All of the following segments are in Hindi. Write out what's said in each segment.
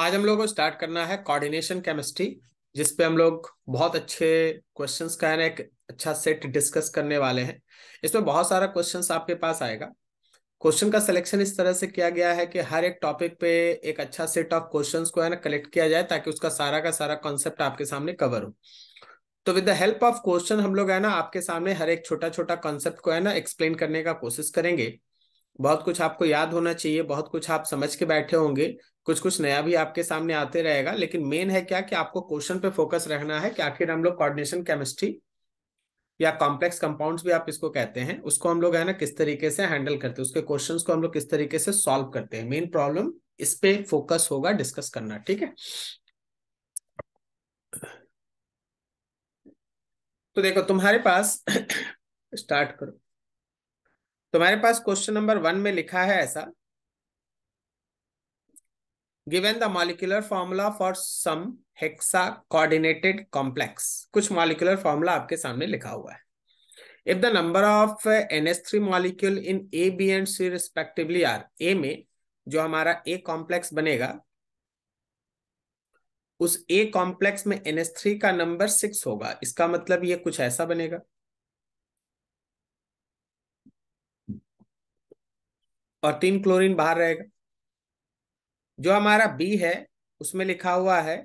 आज हम लोग को स्टार्ट करना है कोऑर्डिनेशन केमिस्ट्री जिसपे हम लोग बहुत अच्छे क्वेश्चंस का है एक अच्छा सेट डिस्कस करने वाले हैं इसमें बहुत सारा क्वेश्चंस आपके पास आएगा क्वेश्चन का सिलेक्शन इस तरह से किया गया है कि हर एक टॉपिक पे एक अच्छा सेट ऑफ क्वेश्चन को है ना कलेक्ट किया जाए ताकि उसका सारा का सारा कॉन्सेप्ट आपके सामने कवर हो तो with the help of question हम लोग है ना आपके सामने हर एक छोटा छोटा कॉन्सेप्ट को है ना एक्सप्लेन करने का कोशिश करेंगे बहुत कुछ आपको याद होना चाहिए बहुत कुछ आप समझ के बैठे होंगे कुछ कुछ नया भी आपके सामने आते रहेगा लेकिन मेन है क्या कि आपको क्वेश्चन पे फोकस रहना है कि आखिर हम लोग कोऑर्डिनेशन केमिस्ट्री या कॉम्प्लेक्स कंपाउंड्स भी आप इसको कहते हैं उसको हम लोग है ना किस तरीके से हैंडल करते हैं उसके क्वेश्चन को हम लोग किस तरीके से सॉल्व करते हैं मेन प्रॉब्लम इस पे फोकस होगा डिस्कस करना ठीक है तो देखो तुम्हारे पास स्टार्ट करो तुम्हारे पास क्वेश्चन नंबर वन में लिखा है ऐसा given the molecular formula for some hexacoordinated complex कुछ मॉलिकुलर फॉर्मूला आपके सामने लिखा हुआ है if the number of three molecule in A B and C respectively are A में जो हमारा ए कॉम्प्लेक्स बनेगा उस ए कॉम्प्लेक्स में थ्री का नंबर सिक्स होगा इसका मतलब ये कुछ ऐसा बनेगा और तीन क्लोरीन बाहर रहेगा जो हमारा बी है उसमें लिखा हुआ है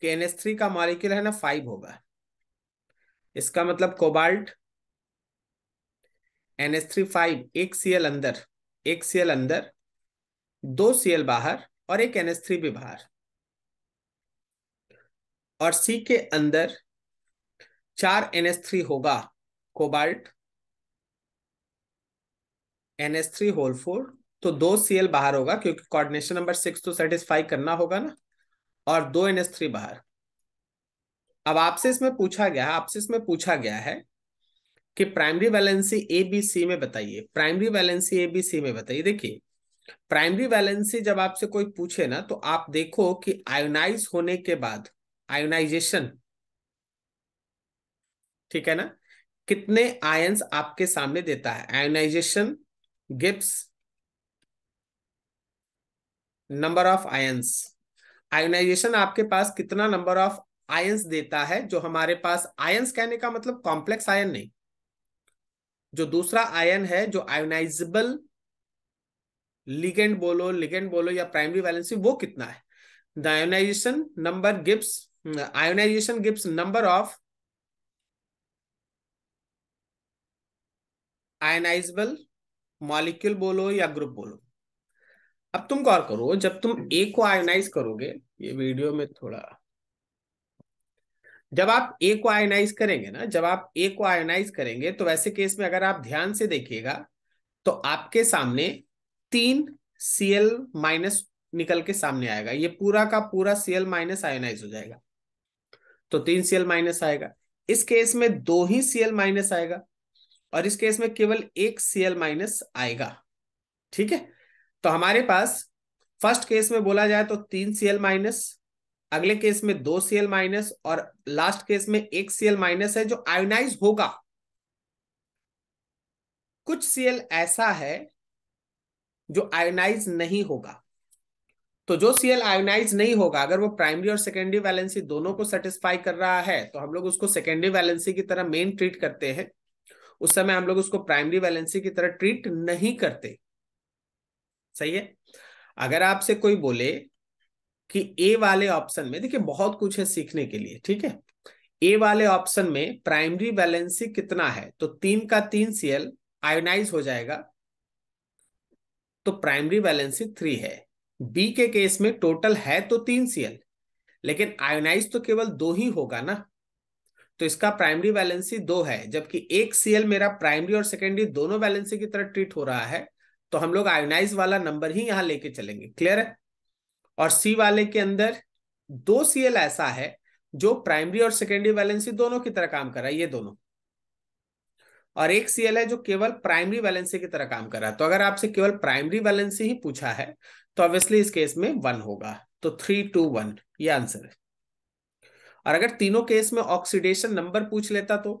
कि एनएस थ्री का मॉलिक्यूल है ना फाइव होगा इसका मतलब कोबाल्ट एनएस थ्री फाइव एक सीएल अंदर एक सीएल अंदर दो सीएल बाहर और एक एनएस थ्री भी बाहर और सी के अंदर चार एनएस थ्री होगा cobalt NS three whole four तो दो सीएल बाहर होगा क्योंकि कोऑर्डिनेशन नंबर सिक्स तो सेटिस्फाई करना होगा ना और दो एन थ्री बाहर अब आपसे इसमें पूछा गया है आपसे इसमें पूछा गया है कि primary valency A B C में बताइए primary valency A B C में बताइए देखिए प्राइमरी वैलेंसी जब आपसे कोई पूछे ना तो आप देखो कि आयोनाइज होने के बाद आयोनाइजेशन ठीक है ना कितने आयंस आपके सामने देता है ionisation gives number of ions ionisation आपके पास कितना नंबर ऑफ आयंस देता है जो हमारे पास आयंस कहने का मतलब कॉम्प्लेक्स आयन नहीं जो दूसरा आयन है जो आयोनाइजेबल लिगेंड बोलो लिगेंड बोलो या प्राइमरी वैलेंसी वो कितना है the ionisation number gives ionisation gives number of ionisable molecule बोलो या ग्रुप बोलो अब तुम गौर करो जब तुम ए हम्म। को आयोनाइज करोगे ये वीडियो में थोड़ा जब आप ए को आयोनाइज करेंगे ना जब आप ए को आयोनाइज करेंगे तो वैसे केस में अगर आप ध्यान से देखिएगा तो आपके सामने तीन सी माइनस निकल के सामने आएगा ये पूरा का पूरा सीएल माइनस आयोनाइज हो जाएगा तो तीन सीएल माइनस आएगा इस केस में दो ही सीएल माइनस आएगा और इस केस में केवल एक सीएल माइनस आएगा ठीक है तो हमारे पास फर्स्ट केस में बोला जाए तो तीन सीएल माइनस अगले केस में दो सीएल माइनस और लास्ट केस में एक सीएल माइनस है जो आयोनाइज होगा कुछ सीएल ऐसा है जो आयोनाइज नहीं होगा तो जो सीएल आयोनाइज नहीं होगा अगर वो प्राइमरी और सेकेंडरी वैलेंसी दोनों को सेटिस्फाई कर रहा है तो हम लोग उसको सेकेंडरी वैलेंसी की तरह मेन ट्रीट करते हैं उस समय हम लोग उसको प्राइमरी वैलेंसी की तरह ट्रीट नहीं करते सही है अगर आपसे कोई बोले कि ए वाले ऑप्शन में देखिए बहुत कुछ है सीखने के लिए ठीक है ए वाले ऑप्शन में प्राइमरी बैलेंसी कितना है तो तीन का तीन सीएल आयोनाइज हो जाएगा तो प्राइमरी बैलेंसी थ्री है बी के केस में टोटल है तो तीन सीएल लेकिन आयोनाइज तो केवल दो ही होगा ना तो इसका प्राइमरी बैलेंसी दो है जबकि एक सीएल मेरा प्राइमरी और सेकेंडरी दोनों बैलेंसी की तरह ट्रीट हो रहा है तो हम लोग आयोनाइज वाला नंबर ही यहां लेके चलेंगे क्लियर है और सी वाले के अंदर दो सीएल ऐसा है जो प्राइमरी और सेकेंडरी वैलेंसी दोनों की तरह काम कर रहा है ये दोनों और एक सीएल है जो केवल प्राइमरी वैलेंसी की तरह काम कर रहा है तो अगर आपसे केवल प्राइमरी वैलेंसी ही पूछा है तो ऑब्वियसली इस केस में वन होगा तो थ्री टू वन ये आंसर है और अगर तीनों केस में ऑक्सीडेशन नंबर पूछ लेता तो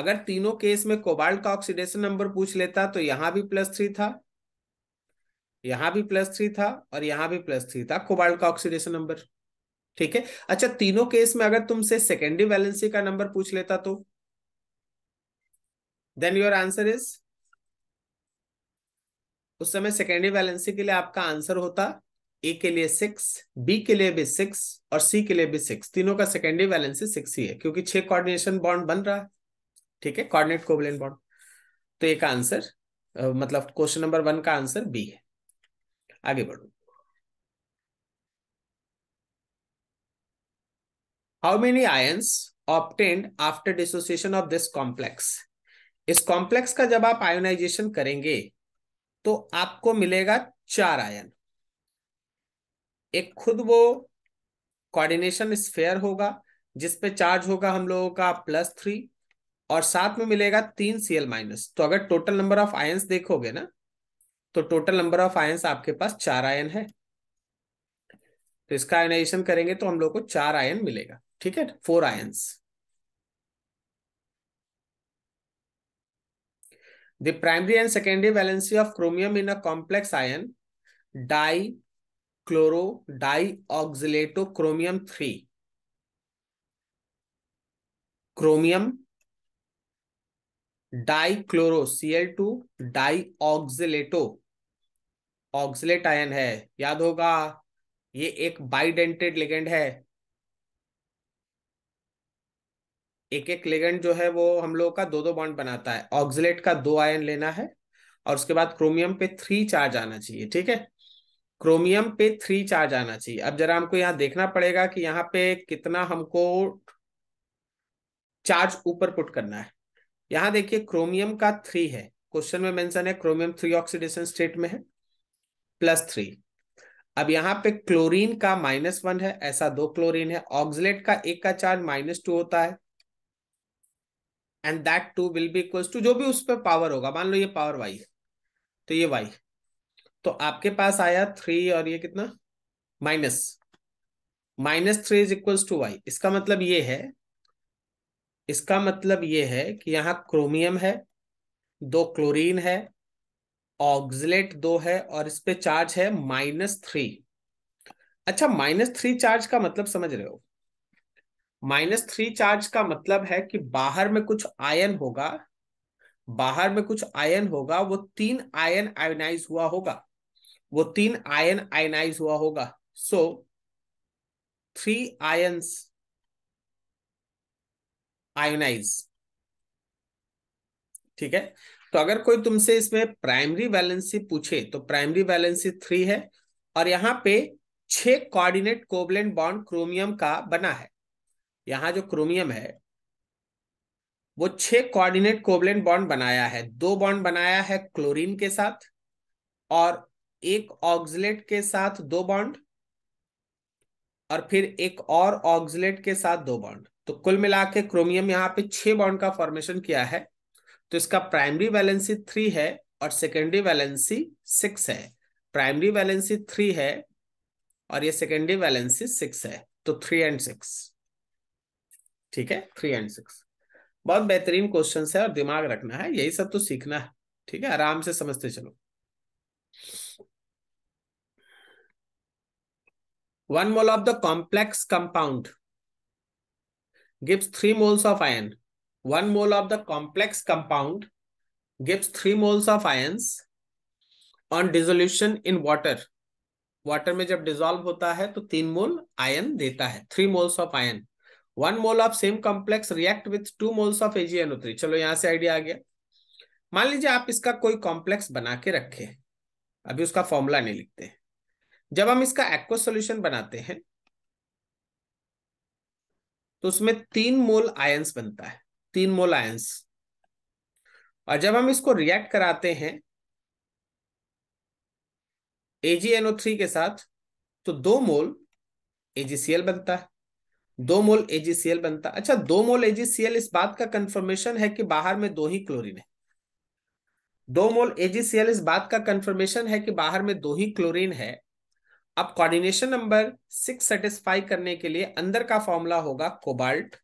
अगर तीनों केस में कोबाल्ट का ऑक्सीडेशन नंबर पूछ लेता तो यहां भी प्लस थ्री था यहां भी प्लस थ्री था और यहां भी प्लस थ्री था कोबाल्ट का ऑक्सीडेशन नंबर ठीक है अच्छा तीनों केस में अगर तुमसे सेकेंडरी वैलेंसी का नंबर पूछ लेता तो देन योर आंसर इज उस समय सेकेंडरी वैलेंसी के लिए आपका आंसर होता ए के लिए सिक्स बी के लिए भी सिक्स और सी के लिए भी सिक्स तीनों का सेकेंडरी वैलेंसी सिक्स ही है क्योंकि छह कोऑर्डिनेशन बॉन्ड बन रहा है ठीक है कॉर्डिनेट कोवलेंट बॉन्ड तो एक आंसर मतलब क्वेश्चन नंबर वन का आंसर बी है आगे बढ़ो how many ions obtained after dissociation of this complex इस कॉम्प्लेक्स का जब आप आयोनाइजेशन करेंगे तो आपको मिलेगा चार आयन एक खुद वो कोऑर्डिनेशन स्फेयर होगा जिसपे चार्ज होगा हम लोगों का प्लस थ्री और साथ में मिलेगा तीन सी एल माइनस तो अगर टोटल नंबर ऑफ आयंस देखोगे ना तो टोटल नंबर ऑफ आयंस आपके पास चार आयन है तो इसका आयनाइजेशन करेंगे तो हम लोग को चार आयन मिलेगा ठीक है four ions and secondary valency of chromium in a complex ion dichloro dioxalato chromium three chromium dichloro CL two oxalato oxalate ion है याद होगा ये एक बाइडेंटेड लिगेंड है एक एक लिगेंड जो है वो हम लोगों का दो दो बॉन्ड बनाता है ऑक्सिलेट का दो आयन लेना है और उसके बाद क्रोमियम पे थ्री चार्ज आना चाहिए ठीक है क्रोमियम पे थ्री चार्ज आना चाहिए अब जरा हमको यहां देखना पड़ेगा कि यहां पे कितना हमको चार्ज ऊपर पुट करना है यहां देखिए क्रोमियम का थ्री है क्वेश्चन में मेंशन है क्रोमियम थ्री ऑक्सीडेशन स्टेट में है प्लस थ्री अब यहाँ पे क्लोरीन का माइनस वन है ऐसा दो क्लोरीन है ऑक्सलेट का एक का चार्ज माइनस टू होता है and that two will be equal to जो भी उस पर पावर होगा मान लो ये पावर वाई है तो ये वाई तो आपके पास आया थ्री और ये कितना minus minus three is equal to y इसका मतलब ये है इसका मतलब ये है कि यहाँ क्रोमियम है दो क्लोरीन है ऑक्सलेट दो है और इस पे चार्ज है माइनस थ्री अच्छा माइनस थ्री चार्ज का मतलब समझ रहे हो माइनस थ्री चार्ज का मतलब है कि बाहर में कुछ आयन होगा बाहर में कुछ आयन होगा वो तीन आयन आयनाइज हुआ होगा वो तीन आयन आयनाइज हुआ होगा सो थ्री आयन्स आयोनाइज ठीक है तो अगर कोई तुमसे इसमें प्राइमरी बैलेंसी पूछे तो प्राइमरी बैलेंसी थ्री है और यहां पे छह कोऑर्डिनेट कोबलेंट बॉन्ड क्रोमियम का बना है यहां जो क्रोमियम है वो छह कोऑर्डिनेट कोबलेंट बॉन्ड बनाया है दो बॉन्ड बनाया है क्लोरीन के साथ और एक ऑक्सलेट के साथ दो बॉन्ड और फिर एक और ऑक्सिलेट के साथ दो बॉन्ड तो कुल मिला के क्रोमियम यहाँ पे छह बॉन्ड का फॉर्मेशन किया है तो इसका प्राइमरी वैलेंसी थ्री है और सेकेंडरी वैलेंसी सिक्स है प्राइमरी वैलेंसी थ्री है और ये सेकेंडरी वैलेंसी सिक्स है तो थ्री एंड सिक्स ठीक है थ्री एंड सिक्स बहुत बेहतरीन क्वेश्चन है और दिमाग रखना है यही सब तो सीखना है ठीक है आराम से समझते चलो one mole of the complex compound gives three moles of ion one mole of the complex compound gives three moles of ions on dissolution in water water में जब डिजोल्व होता है तो तीन मोल आयन देता है three moles of ion one mole of same complex react with two moles of AgNO चलो यहां से आइडिया आ गया मान लीजिए आप इसका कोई कॉम्प्लेक्स बना के रखे अभी उसका फॉर्मूला नहीं लिखते जब हम इसका एक्व सोल्यूशन बनाते हैं तो उसमें तीन मोल आयंस बनता है तीन मोल आयंस और जब हम इसको रिएक्ट कराते हैं AgNO3 के साथ तो दो मोल AgCl बनता है दो मोल AgCl बनता है अच्छा दो मोल AgCl इस बात का कंफर्मेशन है कि बाहर में दो ही क्लोरीन है दो मोल AgCl इस बात का कंफर्मेशन है कि बाहर में दो ही क्लोरीन है अब कोऑर्डिनेशन नंबर सिक्स सेटिस्फाई करने के लिए अंदर का फॉर्मूला होगा cobalt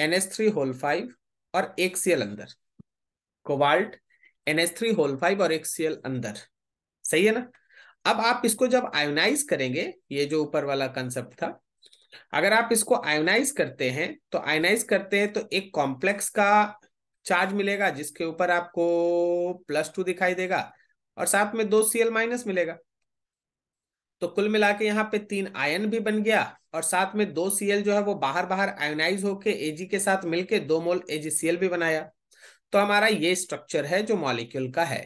NS three whole five और एक सीएल अंदर cobalt NS three whole five और एक सीएल अंदर सही है ना अब आप इसको जब आयोनाइज करेंगे ये जो ऊपर वाला कंसेप्ट था अगर आप इसको आयोनाइज करते हैं तो आयोनाइज करते हैं तो एक कॉम्प्लेक्स का चार्ज मिलेगा जिसके ऊपर आपको प्लस टू दिखाई देगा और साथ में दो सी माइनस मिलेगा तो कुल मिला के यहाँ पे तीन आयन भी बन गया और साथ में दो सीएल जो है वो बाहर बाहर आयोनाइज होके एजी के साथ मिलके दो मोल एजीसीएल भी बनाया तो हमारा ये स्ट्रक्चर है जो मॉलिक्यूल का है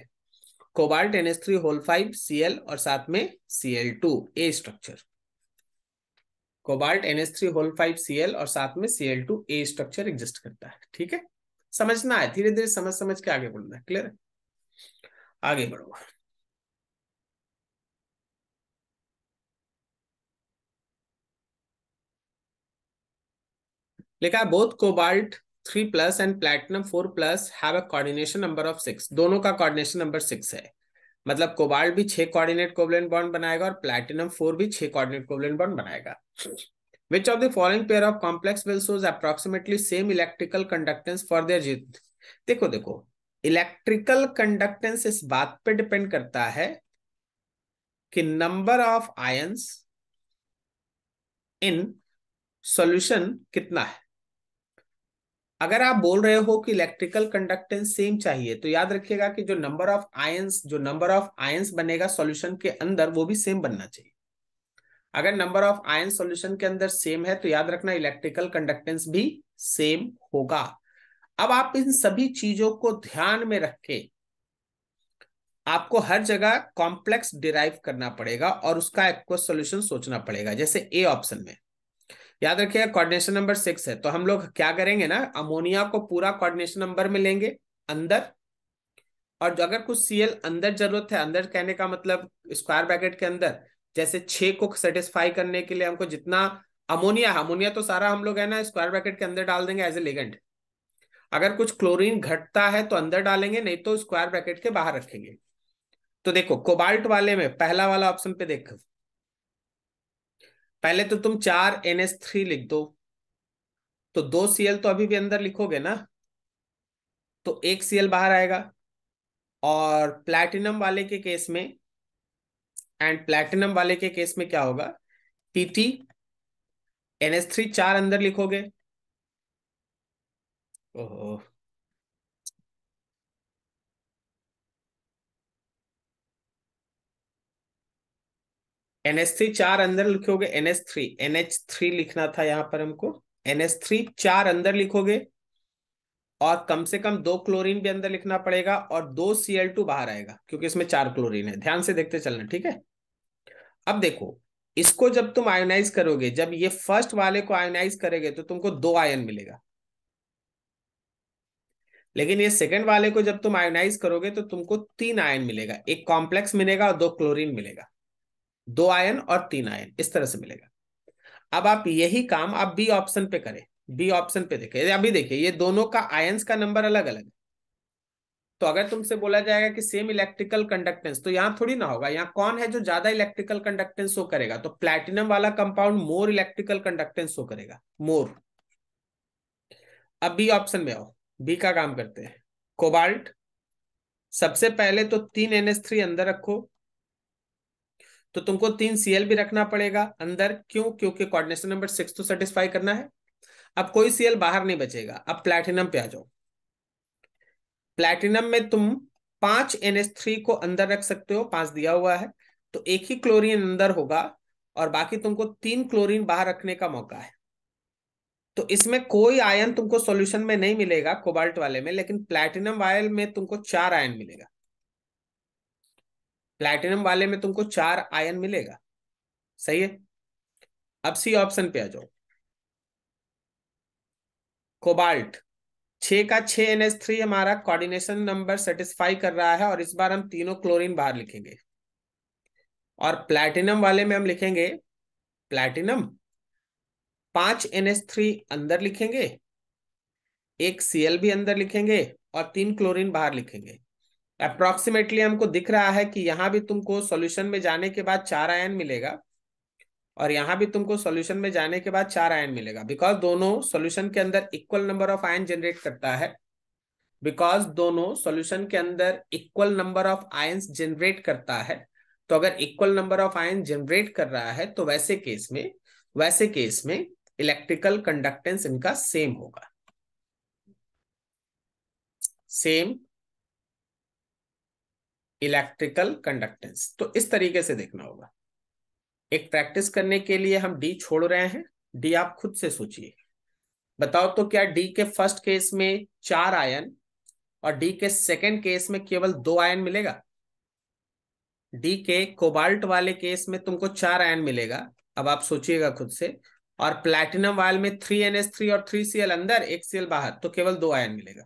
cobalt NS three whole five CL और साथ में CL two a structure cobalt NS three whole five CL और साथ में CL two a structure exist करता है ठीक है समझना है धीरे धीरे समझ समझ के आगे बढ़ना है क्लियर है आगे बढ़ो लिखा है both cobalt three plus and platinum four plus have a coordination number of six दोनों का कोऑर्डिनेशन नंबर सिक्स है मतलब कोबाल्ट भी छह कोऑर्डिनेट कोवलेंट बॉन्ड बनाएगा और प्लेटिनम फोर भी छह कोऑर्डिनेट कोवलेंट बॉन्ड बनाएगा which of the following pair of complex will will approximately same electrical conductance for their their देखो देखो इलेक्ट्रिकल कंडक्टेंस इस बात पे डिपेंड करता है कि number of ions in solution कितना है अगर आप बोल रहे हो कि इलेक्ट्रिकल कंडक्टेंस सेम चाहिए तो याद रखिएगा कि जो नंबर ऑफ आयंस जो नंबर ऑफ आयंस बनेगा सॉल्यूशन के अंदर वो भी सेम बनना चाहिए अगर नंबर ऑफ आयन सॉल्यूशन के अंदर सेम है तो याद रखना इलेक्ट्रिकल कंडक्टेंस भी सेम होगा अब आप इन सभी चीजों को ध्यान में रख के आपको हर जगह कॉम्प्लेक्स डिराइव करना पड़ेगा और उसका आपको सोल्यूशन सोचना पड़ेगा जैसे ए ऑप्शन में याद रखिएगा कोऑर्डिनेशन नंबर सिक्स है तो हम लोग क्या करेंगे ना अमोनिया को पूरा कोऑर्डिनेशन नंबर में लेंगे अंदर और अगर कुछ सीएल अंदर जरूरत है अंदर कहने का मतलब स्क्वायर ब्रैकेट के अंदर जैसे छे को सेटिस्फाई करने के लिए हमको जितना अमोनिया अमोनिया तो सारा हम लोग है ना स्क्वायर ब्रैकेट के अंदर डाल देंगे एज ए लेगेंड अगर कुछ क्लोरीन घटता है तो अंदर डालेंगे नहीं तो स्क्वायर ब्रैकेट के बाहर रखेंगे तो देखो कोबाल्ट वाले में पहला वाला ऑप्शन पे देखो पहले तो तुम चार एन थ्री लिख दो तो दो सीएल तो अभी भी अंदर लिखोगे ना तो एक सीएल बाहर आएगा और प्लैटिनम वाले के केस में एंड प्लैटिनम वाले के केस में क्या होगा पीटी एनएस थ्री चार अंदर लिखोगे एनएस थ्री चार अंदर लिखोगे एनएस थ्री एनएच थ्री लिखना था यहां पर हमको एनएस थ्री चार अंदर लिखोगे और कम से कम दो क्लोरीन भी अंदर लिखना पड़ेगा और दो सीएल टू बाहर आएगा क्योंकि इसमें चार क्लोरीन है ध्यान से देखते चलना ठीक है अब देखो इसको जब तुम आयोनाइज करोगे जब ये फर्स्ट वाले को आयोनाइज करेगे तो तुमको दो आयन मिलेगा लेकिन ये सेकंड वाले को जब तुम आयोनाइज करोगे तो तुमको तीन आयन मिलेगा एक कॉम्प्लेक्स मिलेगा और दो क्लोरीन मिलेगा दो आयन और तीन आयन इस तरह से मिलेगा अब आप यही काम आप बी ऑप्शन पे करें बी ऑप्शन पे देखे अभी देखिए ये दोनों का आयंस का नंबर अलग अलग है तो अगर तुमसे बोला जाएगा कि सेम इलेक्ट्रिकल कंडक्टेंस तो यहाँ थोड़ी ना होगा यहाँ कौन है जो ज्यादा इलेक्ट्रिकल कंडक्टेंस शो करेगा तो प्लेटिनम वाला compound more electrical conductance show करेगा मोर अब बी ऑप्शन में आओ बी का काम करते हैं कोबाल्ट सबसे पहले तो तीन एन एस थ्री अंदर रखो तो तुमको तीन सीएल भी रखना पड़ेगा अंदर क्यों क्योंकि कोऑर्डिनेशन नंबर सिक्स तो सेटिस्फाई करना है अब कोई सीएल बाहर नहीं बचेगा अब प्लैटिनम पे आ जाओ प्लैटिनम में तुम पांच एनएस थ्री को अंदर रख सकते हो पांच दिया हुआ है तो एक ही क्लोरीन अंदर होगा और बाकी तुमको तीन क्लोरीन बाहर रखने का मौका है तो इसमें कोई आयन तुमको सॉल्यूशन में नहीं मिलेगा कोबाल्ट वाले में लेकिन प्लैटिनम वायल में तुमको चार आयन मिलेगा प्लैटिनम वाले में तुमको चार आयन मिलेगा सही है अब सी ऑप्शन पे आ जाओ कोबाल्ट छ का छ एन एस थ्री हमारा कोऑर्डिनेशन नंबर सेटिस्फाई कर रहा है और इस बार हम तीनों क्लोरीन बाहर लिखेंगे और प्लैटिनम वाले में हम लिखेंगे प्लैटिनम पांच एन एस थ्री अंदर लिखेंगे एक सीएल भी अंदर लिखेंगे और तीन क्लोरीन बाहर लिखेंगे अप्रोक्सीमेटली हमको दिख रहा है कि यहां भी तुमको सॉल्यूशन में जाने के बाद चार आयन मिलेगा और यहां भी तुमको सॉल्यूशन में जाने के बाद चार आयन मिलेगा बिकॉज दोनों सॉल्यूशन के अंदर equal number of ion generate करता है बिकॉज दोनों सॉल्यूशन के अंदर equal number of ion generate करता है तो अगर equal number of ion generate कर रहा है तो वैसे केस में वैसे केस में इलेक्ट्रिकल कंडक्टेंस इनका सेम होगा सेम इलेक्ट्रिकल कंडक्टेंस तो इस तरीके से देखना होगा एक प्रैक्टिस करने के लिए हम डी छोड़ रहे हैं डी आप खुद से सोचिए बताओ तो क्या डी के फर्स्ट केस में चार आयन और डी के सेकंड केस में केवल दो आयन मिलेगा डी के कोबाल्ट वाले केस में तुमको चार आयन मिलेगा अब आप सोचिएगा खुद से और प्लेटिनम वायल में थ्री एन एस थ्री और थ्री सी एल अंदर एक सी एल बाहर तो केवल दो आयन मिलेगा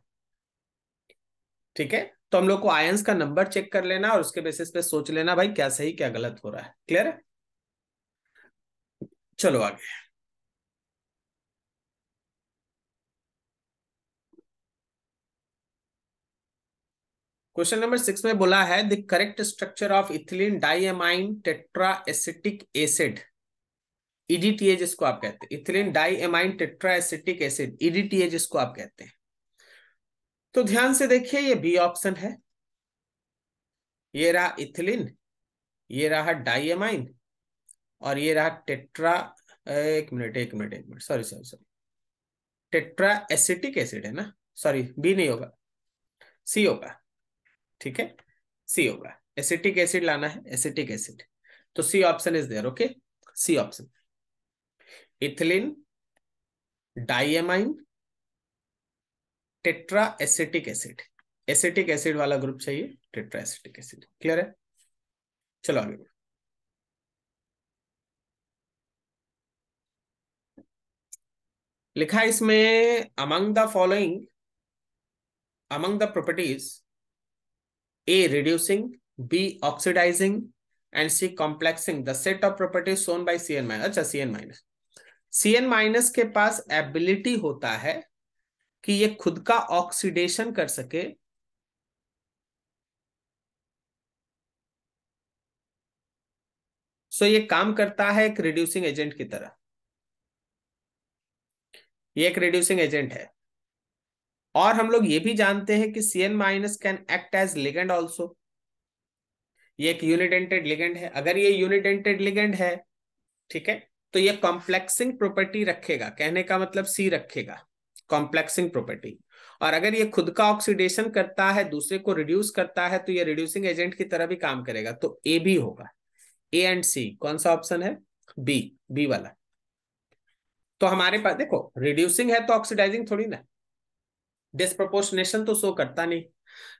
ठीक है तो हम लोग को आयन का नंबर चेक कर लेना और उसके बेसिस पे सोच लेना भाई क्या सही क्या गलत हो रहा है क्लियर है चलो आगे क्वेश्चन नंबर सिक्स में बोला है the correct structure of ethylene diamine tetra acetic acid EDTA e जिसको आप कहते हैं ethylene diamine tetraacetic acid EDTA जिसको आप कहते हैं तो ध्यान से देखिए ये बी ऑप्शन है ये रहा इथिलीन ये रहा डाइएमाइन और ये रहा टेट्रा एक मिनट एक मिनट एक minute sorry sorry sorry tetra acetic acid है ना सॉरी बी नहीं होगा सी होगा ठीक है सी होगा एसिटिक एसिड लाना है एसिटिक एसिड तो C option is there okay C option ethylene diamine tetra acetic acid acetic acid वाला ग्रुप चाहिए टेट्रा एसिटिक एसिड क्लियर है चलो आगे बढ़ो लिखा इसमें among the following among the properties A reducing B oxidising and C complexing the set of properties shown by C N minus अच्छा C N minus C N minus के पास एबिलिटी होता है कि ये खुद का ऑक्सीडेशन कर सके सो ये काम करता है एक रिड्यूसिंग एजेंट की तरह ये एक रिड्यूसिंग एजेंट है और हम लोग ये भी जानते हैं कि C N minus can act as ligand also ये एक यूनिटेंटेड लिगेंड है अगर ये यूनिटेंटेड लिगेंड है ठीक है तो ये कॉम्प्लेक्सिंग प्रॉपर्टी रखेगा कहने का मतलब सी रखेगा कॉम्प्लेक्सिंग प्रॉपर्टी और अगर ये खुद का ऑक्सीडेशन करता है दूसरे को रिड्यूस करता है तो ये रिड्यूसिंग एजेंट की तरह भी काम करेगा तो ए भी होगा ए एंड सी कौन सा ऑप्शन है बी बी वाला तो हमारे पास देखो रिड्यूसिंग है तो ऑक्सीडाइजिंग थोड़ी ना डिस्प्रोपोर्शनेशन तो शो करता नहीं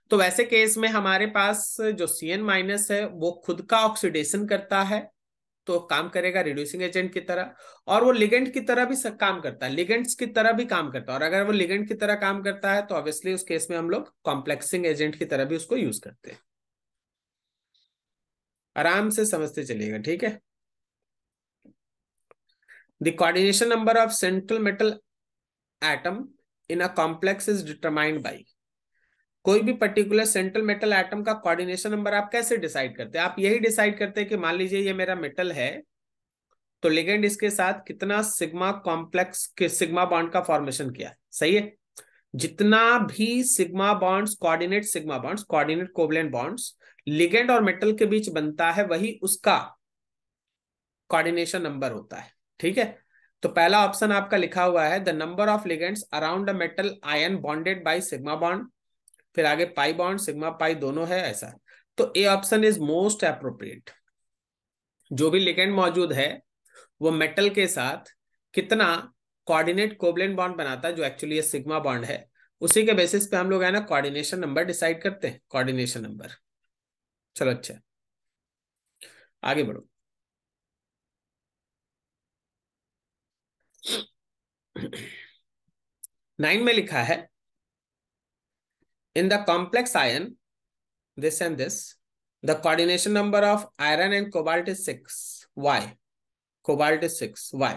तो वैसे केस में हमारे पास जो सी एन माइनस है वो खुद का ऑक्सीडेशन करता है तो काम करेगा रिड्यूसिंग एजेंट की तरह और वो लिगेंट की तरह भी काम करता है लिगेंट्स की तरह भी काम करता है और अगर वो लिगेंट की तरह काम करता है तो ऑब्वियसली उस केस में हम लोग कॉम्प्लेक्सिंग एजेंट की तरह भी उसको यूज करते हैं आराम से समझते चलिएगा ठीक है the coordination number of central metal atom in a complex is determined by कोई भी पर्टिकुलर सेंट्रल मेटल एटम का कोऑर्डिनेशन नंबर आप कैसे डिसाइड करते हैं आप यही डिसाइड करते हैं कि मान लीजिए ये मेरा मेटल है तो लिगेंड इसके साथ कितना सिग्मा कॉम्प्लेक्स के सिग्मा बॉन्ड का फॉर्मेशन किया सही है जितना भी sigma bonds coordinate sigma bonds coordinate covalent bonds ligand और मेटल के बीच बनता है वही उसका कोऑर्डिनेशन नंबर होता है ठीक है तो पहला ऑप्शन आपका लिखा हुआ है the number of ligands around a metal ion bonded by sigma bond फिर आगे पाई बॉन्ड सिग्मा पाई दोनों है ऐसा तो A option is most appropriate जो भी लिगेंड मौजूद है वो मेटल के साथ कितना कोऑर्डिनेट कोबलेंट बॉन्ड बनाता है जो एक्चुअली ये सिग्मा बॉन्ड है उसी के बेसिस पे हम लोग है ना कोऑर्डिनेशन नंबर डिसाइड करते हैं कोऑर्डिनेशन नंबर चलो अच्छा आगे बढ़ो नाइन में लिखा है In the complex ion, this and this, the coordination number of iron and cobalt is 6 Why? Cobalt is 6 Why?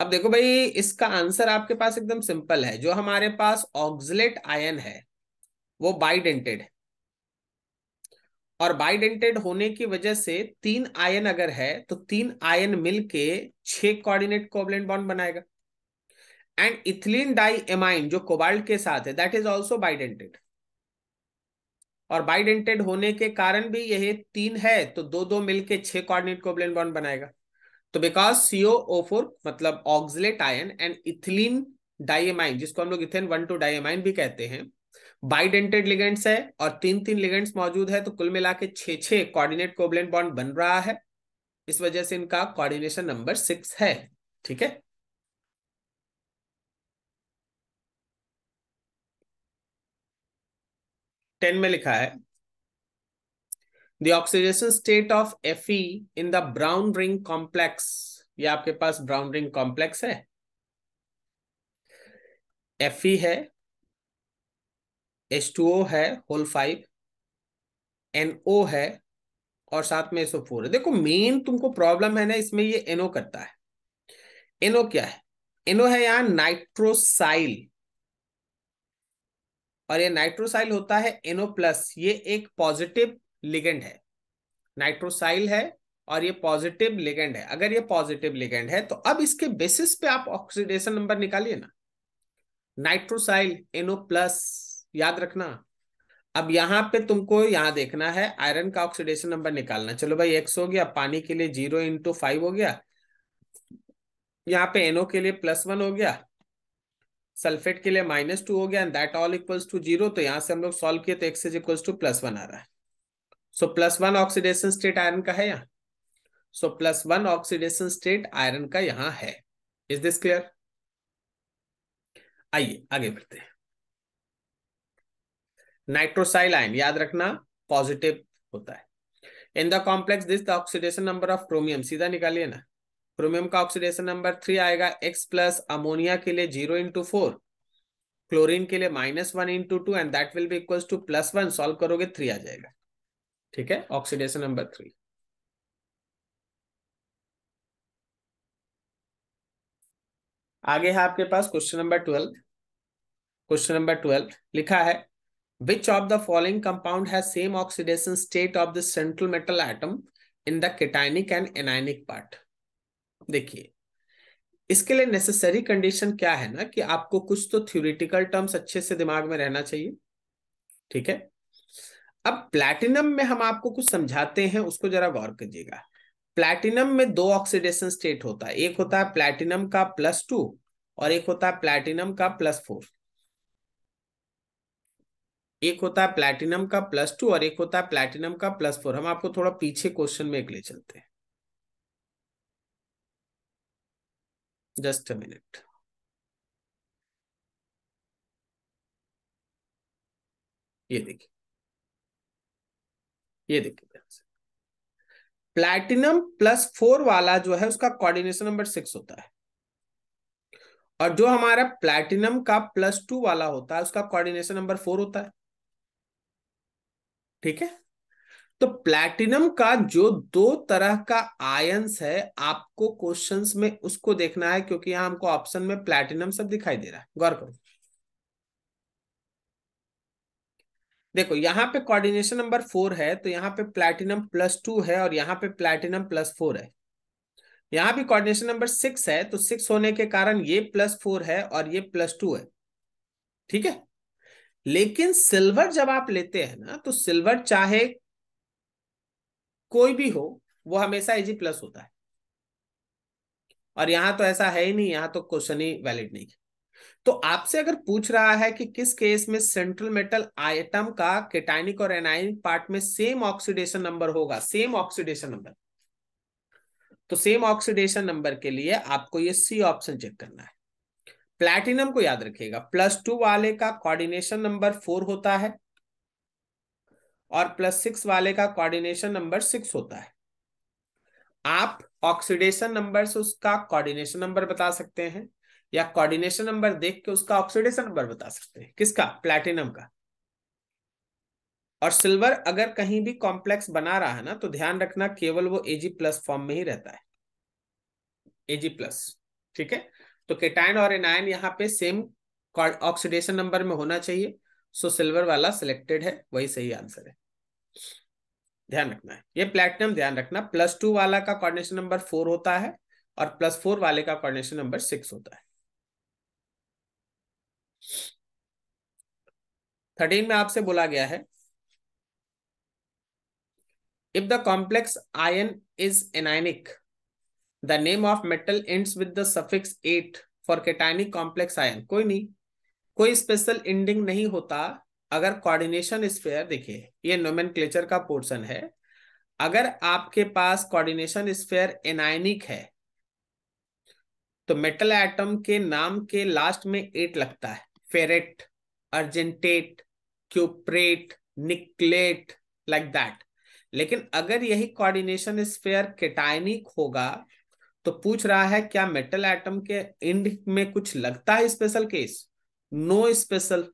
अब देखो भाई इसका आंसर आपके पास एकदम सिंपल है जो हमारे पास ऑक्सलेट आयन है वो बाइडेंटेड है और बाइडेंटेड होने की वजह से तीन आयन अगर है तो तीन आयन मिलके छह कोऑर्डिनेट कोवलेंट बॉन्ड बनाएगा एंड इथिलीन डाई एमाइन जो कोबाल्ट के साथ है दैट इज ऑल्सो बाइडेंटेड और बाइडेंटेड होने के कारण भी यह तीन है तो दो दो मिलके छह कोऑर्डिनेट कोबलेन बॉन्ड बनाएगा तो बिकॉज सीओ फोर मतलब oxalate ion and ethylene diamine जिसको हम लोग इथेन वन टू डाइएमाइन भी कहते हैं बाइडेंटेड लिगेंड्स है और तीन तीन लिगेंड्स मौजूद है तो कुल मिला के छे छे कॉर्डिनेट कोबलेन बॉन्ड बन रहा है इस वजह से इनका कॉर्डिनेशन नंबर सिक्स है ठीक है टेन में लिखा है the oxidation state of F in the brown ring complex ये आपके पास ब्राउन रिंग कॉम्प्लेक्स है एफ है एच टू ओ है होल फाइव एनओ है और साथ में एसओ फोर है देखो मेन तुमको प्रॉब्लम है ना इसमें ये एनओ करता है एनओ क्या है एनओ है यहां नाइट्रोसाइल और ये नाइट्रोसाइल होता है एनो प्लस ये एक पॉजिटिव लिगेंड है नाइट्रोसाइल है और ये पॉजिटिव लिगेंड है अगर ये पॉजिटिव लिगेंड है तो अब इसके बेसिस पे आप ऑक्सीडेशन नंबर निकालिए ना नाइट्रोसाइल एनो प्लस याद रखना अब यहां पे तुमको यहां देखना है आयरन का ऑक्सीडेशन नंबर निकालना चलो भाई एक्स हो गया पानी के लिए जीरो इंटू फाइव हो गया यहाँ पे एनो के लिए प्लस वन हो गया सल्फेट के लिए माइनस टू हो गया and that all equals to zero तो यहां से हम लोग सॉल्व किए तो X is equals to plus one आ रहा है so plus one oxidation state iron का है यहाँ so plus one oxidation state iron का यहाँ है इज दिस क्लियर आइए आगे बढ़ते हैं नाइट्रोसाइल आयन याद रखना पॉजिटिव होता है in the complex this the oxidation number of chromium सीधा निकालिए ना क्रोमियम का ऑक्सीडेशन नंबर थ्री आएगा एक्स प्लस अमोनिया के लिए जीरो इंटू फोर क्लोरिन के लिए minus one into two and that will be equal to plus one solve करोगे थ्री आ जाएगा ठीक है ऑक्सीडेशन नंबर थ्री आगे है आपके पास question number twelve question number twelve लिखा है which of the following compound है same oxidation state of the central metal atom in the cationic and anionic part देखिए इसके लिए नेसेसरी कंडीशन क्या है ना कि आपको कुछ तो थ्योरिटिकल टर्म्स अच्छे से दिमाग में रहना चाहिए ठीक है अब प्लैटिनम में हम आपको कुछ समझाते हैं उसको जरा गौर कीजिएगा प्लैटिनम में दो ऑक्सीडेशन स्टेट होता है एक होता है प्लैटिनम का प्लस टू और एक होता है प्लैटिनम का प्लस फोर एक होता है प्लैटिनम का प्लस टू और एक होता है प्लैटिनम का प्लस फोर हम आपको थोड़ा पीछे क्वेश्चन में एक ले चलते हैं just a minute ये देखिए ये देखिए प्लैटिनम प्लस फोर वाला जो है उसका कोऑर्डिनेशन नंबर सिक्स होता है और जो हमारा प्लैटिनम का प्लस टू वाला होता है उसका कोऑर्डिनेशन नंबर फोर होता है ठीक है तो प्लैटिनम का जो दो तरह का आयंस है आपको क्वेश्चंस में उसको देखना है क्योंकि यहां हमको ऑप्शन में प्लैटिनम सब दिखाई दे रहा है गौर करो देखो यहां पे कोऑर्डिनेशन नंबर फोर है तो यहां पे प्लैटिनम प्लस टू है और यहां पे प्लैटिनम प्लस फोर है यहां भी कोऑर्डिनेशन नंबर सिक्स है तो सिक्स होने के कारण ये प्लस फोर है और ये प्लस टू है ठीक है लेकिन सिल्वर जब आप लेते हैं ना तो सिल्वर चाहे कोई भी हो वो हमेशा एजी प्लस होता है और यहां तो ऐसा है ही नहीं यहां तो क्वेश्चन ही वैलिड नहीं है तो आपसे अगर पूछ रहा है कि किस केस में सेंट्रल मेटल आइटम का केटाइनिक और एनाइनिक पार्ट में सेम ऑक्सीडेशन नंबर होगा सेम ऑक्सीडेशन नंबर तो सेम ऑक्सीडेशन नंबर के लिए आपको ये सी ऑप्शन चेक करना है प्लैटिनम को याद रखिएगा प्लस टू वाले का कोऑर्डिनेशन नंबर फोर होता है और प्लस सिक्स वाले का कोऑर्डिनेशन नंबर सिक्स होता है आप ऑक्सीडेशन नंबर से उसका कोऑर्डिनेशन नंबर बता सकते हैं या कोऑर्डिनेशन नंबर देख के उसका ऑक्सीडेशन नंबर बता सकते हैं किसका प्लैटिनम का और सिल्वर अगर कहीं भी कॉम्प्लेक्स बना रहा है ना तो ध्यान रखना केवल वो एजी प्लस फॉर्म में ही रहता है एजी प्लस ठीक है तो केटाइन और एनायन यहाँ पे सेम ऑक्सीडेशन नंबर में होना चाहिए सो सिल्वर वाला सिलेक्टेड है वही सही आंसर है ध्यान रखना है ये प्लेटिनम ध्यान रखना प्लस टू वाला का कॉर्डिनेशन नंबर फोर होता है और प्लस फोर वाले का कॉर्डिनेशन नंबर सिक्स होता है थर्टीन में आपसे बोला गया है if the complex ion is anionic the name of metal and with the suffix ate for cationic complex ion कोई नहीं कोई स्पेशल एंडिंग नहीं होता अगर कोऑर्डिनेशन स्फेयर देखिए ये नोमेन का पोर्शन है अगर आपके पास कोऑर्डिनेशन स्फेयर एनायनिक है तो मेटल एटम के नाम के लास्ट में एट लगता है ferrate argentate cuprate nickelate like that लेकिन अगर यही कोऑर्डिनेशन स्फेयर केटाइनिक होगा तो पूछ रहा है क्या मेटल एटम के इंड में कुछ लगता है स्पेशल केस नो स्पेशल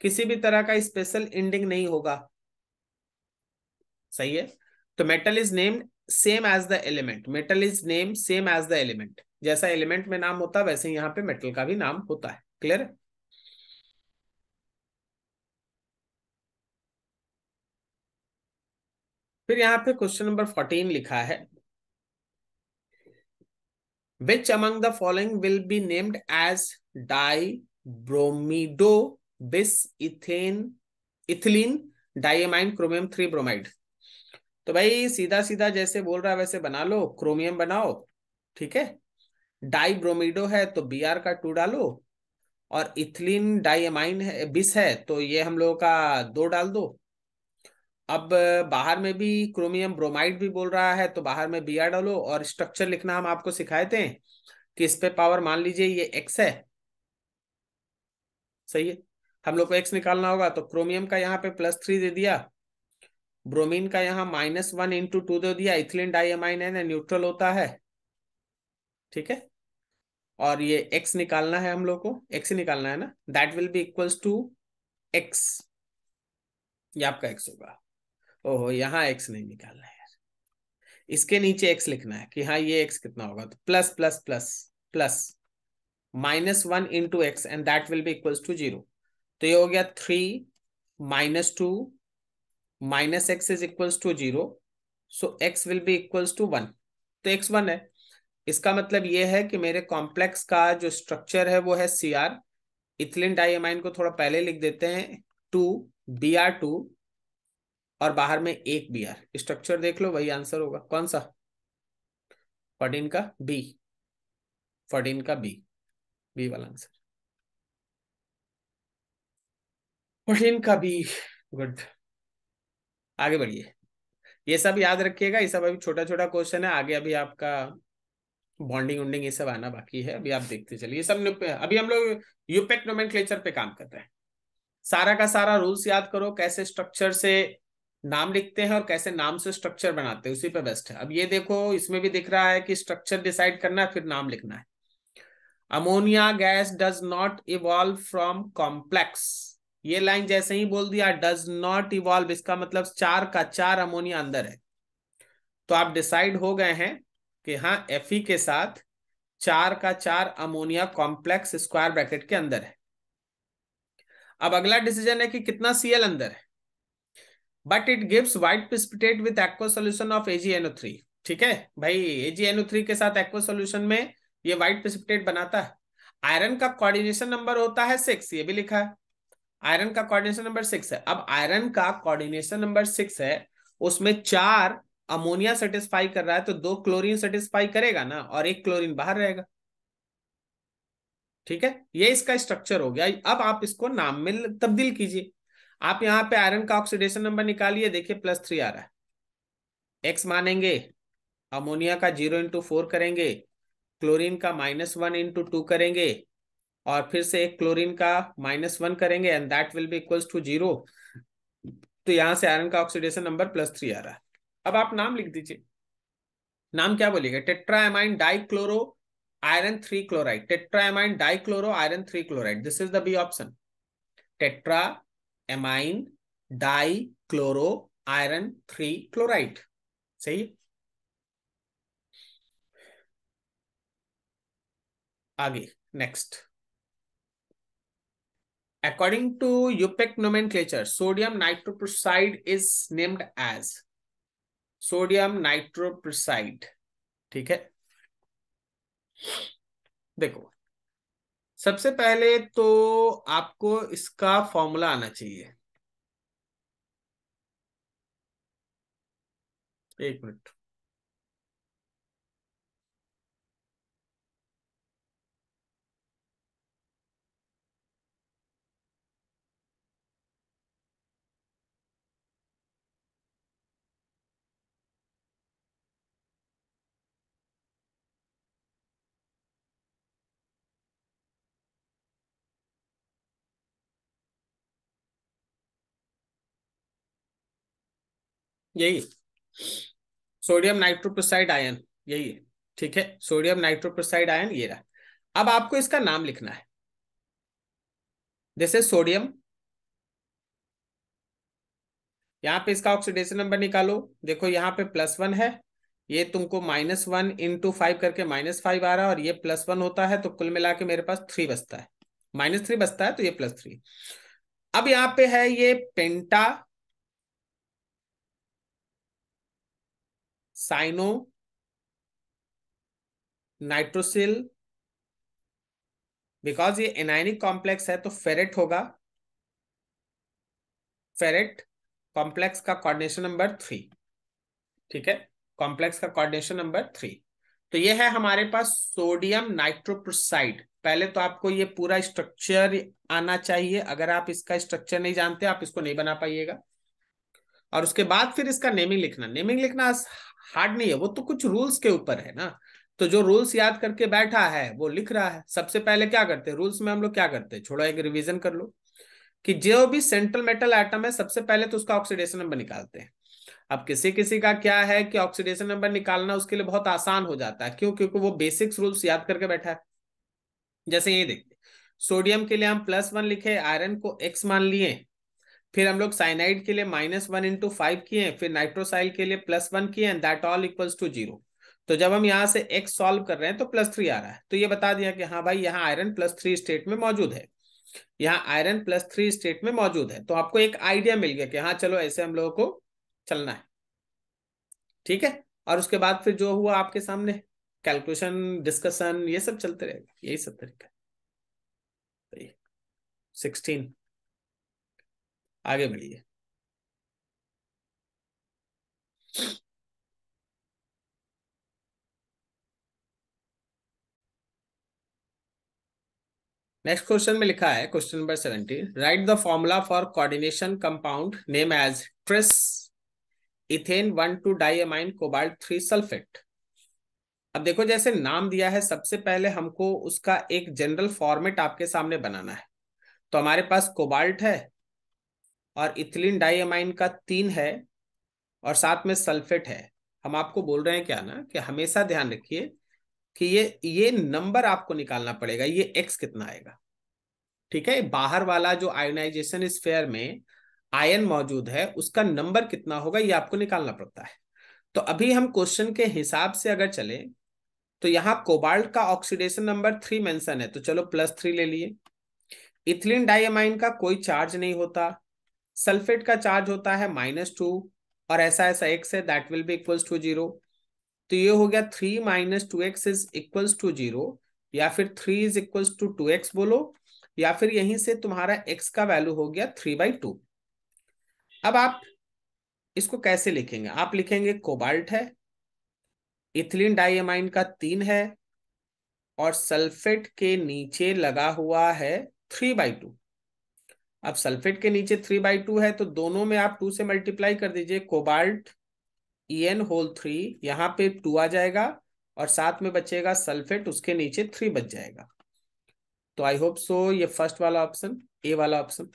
किसी भी तरह का स्पेशल एंडिंग नहीं होगा सही है तो metal is named same as the element metal is name same as the element जैसा एलिमेंट में नाम होता है वैसे यहां पे मेटल का भी नाम होता है क्लियर फिर यहां पे क्वेश्चन नंबर फोर्टीन लिखा है which among the following will be named as dibromido bis ethane ethylene diamine chromium three bromide तो भाई सीधा सीधा जैसे बोल रहा है वैसे बना लो क्रोमियम बनाओ ठीक है डाई ब्रोमिडो है तो बी आर का टू डालो और इथिलीन डायमाइन है बिस है तो ये हम लोगों का दो डाल दो अब बाहर में भी क्रोमियम ब्रोमाइड भी बोल रहा है तो बाहर में बी आर डालो और स्ट्रक्चर लिखना हम आपको सिखाए थे कि इस पे पावर मान लीजिए ये एक्स है सही है हम लोग को एक्स निकालना होगा तो क्रोमियम का यहाँ पे प्लस थ्री दे दिया ब्रोमीन का यहाँ माइनस वन इंटू टू दे दिया इथिलीन डाइमाइन है न्यूट्रल होता है ठीक है और ये एक्स निकालना है हम लोग को एक्स ही निकालना है ना that will be equals to X ये आपका एक्स होगा ओहो यहाँ एक्स नहीं निकालना है इसके नीचे एक्स लिखना है कि हाँ ये एक्स कितना होगा तो plus plus plus plus minus one into X and that will be equals to zero तो ये हो गया three minus two minus x is equals to zero so X will be equals to one तो एक्स वन है इसका मतलब ये है कि मेरे कॉम्प्लेक्स का जो स्ट्रक्चर है वो है सी आर इथिलीन डाइमाइन को थोड़ा पहले लिख देते हैं टू बी आर टू और बाहर में एक बी आर स्ट्रक्चर देख लो वही आंसर होगा कौन सा फोर्टीन का बी फोर्टीन का बी बी वाला आंसर प्रोटीन का भी गुड आगे बढ़िए ये सब याद रखिएगा ये सब अभी छोटा छोटा क्वेश्चन है आगे अभी आपका बॉन्डिंग उन्डिंग ये सब आना बाकी है अभी आप देखते चलिए सब अभी हम लोग यूपेक नोमेनक्लेचर पे काम कर रहे हैं सारा का सारा रूल्स याद करो कैसे स्ट्रक्चर से नाम लिखते हैं और कैसे नाम से स्ट्रक्चर बनाते हैं उसी पे बेस्ट है अब ये देखो इसमें भी दिख रहा है कि स्ट्रक्चर डिसाइड करना है फिर नाम लिखना है ammonia gas does not evolve from complex ये लाइन जैसे ही बोल दिया डज नॉट इवॉल्व इसका मतलब चार का चार अमोनिया अंदर है तो आप डिसाइड हो गए हैं कि हाँ एफ के साथ चार का चार अमोनिया कॉम्प्लेक्स स्क्वायर ब्रैकेट के अंदर है अब अगला डिसीजन है कि कितना सीएल अंदर है but it gives white precipitate with aqua solution of AgNO three ठीक है भाई एजीएनओ थ्री के साथ एक्वा सोल्यूशन में ये व्हाइट प्रिस्पिटेट बनाता है आयरन का कोऑर्डिनेशन नंबर होता है सिक्स ये भी लिखा है आयरन का कोऑर्डिनेशन नंबर सिक्स है अब आयरन का कोऑर्डिनेशन नंबर सिक्स है उसमें चार अमोनिया सेटिस्फाई कर रहा है तो दो क्लोरीन सेटिस्फाई करेगा ना और एक क्लोरीन बाहर रहेगा ठीक है ये इसका स्ट्रक्चर हो गया अब आप इसको नाम में तब्दील कीजिए आप यहाँ पे आयरन का ऑक्सीडेशन नंबर निकालिए देखिए प्लस थ्री आ रहा है एक्स मानेंगे अमोनिया का जीरो इंटू फोर करेंगे क्लोरीन का माइनस वन इंटू टू करेंगे और फिर से एक क्लोरीन का माइनस वन करेंगे and that will be equals to zero तो यहां से आयरन का ऑक्सीडेशन नंबर प्लस थ्री आ रहा है अब आप नाम लिख दीजिए नाम क्या बोलेगा tetraammine dichloro iron three chloride tetraammine dichloro iron three chloride this is the B option tetraammine dichloro iron three chloride सही आगे next According to UPEC nomenclature, sodium nitroprusside is named as sodium nitroprusside. ठीक है देखो सबसे पहले तो आपको इसका फॉर्मूला आना चाहिए एक मिनट यही सोडियम नाइट्रोप्रोसाइड आयन यही ठीक है सोडियम नाइट्रोप्रोसाइड आयन ये रहा अब आपको इसका नाम लिखना है जैसे सोडियम यहां पे इसका ऑक्सीडेशन नंबर निकालो देखो यहां पे प्लस वन है ये तुमको माइनस वन इंटू फाइव करके माइनस फाइव आ रहा है और ये प्लस वन होता है तो कुल मिला के मेरे पास थ्री बचता है माइनस थ्री बचता है तो ये प्लस थ्री अब यहां पे है ये पेंटा साइनो नाइट्रोसिल बिकॉज ये एनाइनिक कॉम्प्लेक्स है तो फेरेट होगा फेरेट कॉम्प्लेक्स का कोऑर्डिनेशन नंबर थ्री ठीक है कॉम्प्लेक्स का कोऑर्डिनेशन नंबर थ्री तो ये है हमारे पास सोडियम नाइट्रोप्रोसाइड पहले तो आपको ये पूरा स्ट्रक्चर आना चाहिए अगर आप इसका स्ट्रक्चर नहीं जानते आप इसको नहीं बना पाइएगा और उसके बाद फिर इसका नेमिंग लिखना नेमिंग लिखना हार्ड नहीं है वो तो कुछ रूल्स के ऊपर है ना तो जो रूल्स याद करके बैठा है वो लिख रहा है सबसे पहले क्या करते हैं रूल्स में हम लोग क्या करते हैं छोड़ो एक रिविजन कर लो कि जो भी सेंट्रल मेटल आइटम है सबसे पहले तो उसका ऑक्सीडेशन नंबर निकालते हैं अब किसी किसी का क्या है कि ऑक्सीडेशन नंबर निकालना उसके लिए बहुत आसान हो जाता है क्यों क्योंकि वो बेसिक्स रूल्स याद करके बैठा है जैसे ये देखिए सोडियम के लिए हम प्लस वन लिखे आयरन को एक्स मान लिए फिर हम लोग साइनाइड के लिए माइनस वन इंटू फाइव किए फिर नाइट्रोसाइल के लिए प्लस वन किए that all equals to zero तो जब हम यहाँ से एक्स सॉल्व कर रहे हैं तो प्लस थ्री आ रहा है तो ये बता दिया कि हाँ भाई यहाँ आयरन प्लस थ्री स्टेट में मौजूद है यहाँ आयरन प्लस थ्री स्टेट में मौजूद है तो आपको एक आइडिया मिल गया कि हाँ चलो ऐसे हम लोगों को चलना है ठीक है और उसके बाद फिर जो हुआ आपके सामने कैलकुलेशन डिस्कशन ये सब चलते रहेगा यही सब तरीका सिक्सटीन आगे बढ़िए नेक्स्ट क्वेश्चन में लिखा है question number seventeen write the formula for coordination compound name as tris ethane one two diamine cobalt three sulphate अब देखो जैसे नाम दिया है सबसे पहले हमको उसका एक जनरल फॉर्मेट आपके सामने बनाना है तो हमारे पास कोबाल्ट है और इथिलीन डाइमाइन का तीन है और साथ में सल्फेट है हम आपको बोल रहे हैं क्या ना कि हमेशा ध्यान रखिए कि ये ये नंबर आपको निकालना पड़ेगा ये एक्स कितना आएगा ठीक है बाहर वाला जो आयोनाइजेशन स्फेयर में आयन मौजूद है उसका नंबर कितना होगा ये आपको निकालना पड़ता है तो अभी हम क्वेश्चन के हिसाब से अगर चले तो यहाँ कोबाल्ट का ऑक्सीडेशन नंबर थ्री मेंशन है तो चलो प्लस थ्री ले लिए इथिलीन डाइमाइन का कोई चार्ज नहीं होता सल्फेट का चार्ज होता है माइनस टू और ऐसा ऐसा एक्स है that will be equals to zero तो ये हो गया three minus two X is equals to zero या फिर three is equals to two X बोलो या फिर यहीं से तुम्हारा एक्स का वैल्यू हो गया थ्री बाई टू अब आप इसको कैसे लिखेंगे आप लिखेंगे कोबाल्ट है इथिलीन डाइएमाइन का तीन है और सल्फेट के नीचे लगा हुआ है थ्री बाई टू अब सल्फेट के नीचे थ्री बाई टू है तो दोनों में आप टू से मल्टीप्लाई कर दीजिए कोबाल्ट एन होल थ्री यहाँ पे टू आ जाएगा और साथ में बचेगा सल्फेट उसके नीचे थ्री बच जाएगा तो आई होप सो ये फर्स्ट वाला ऑप्शन ए वाला ऑप्शन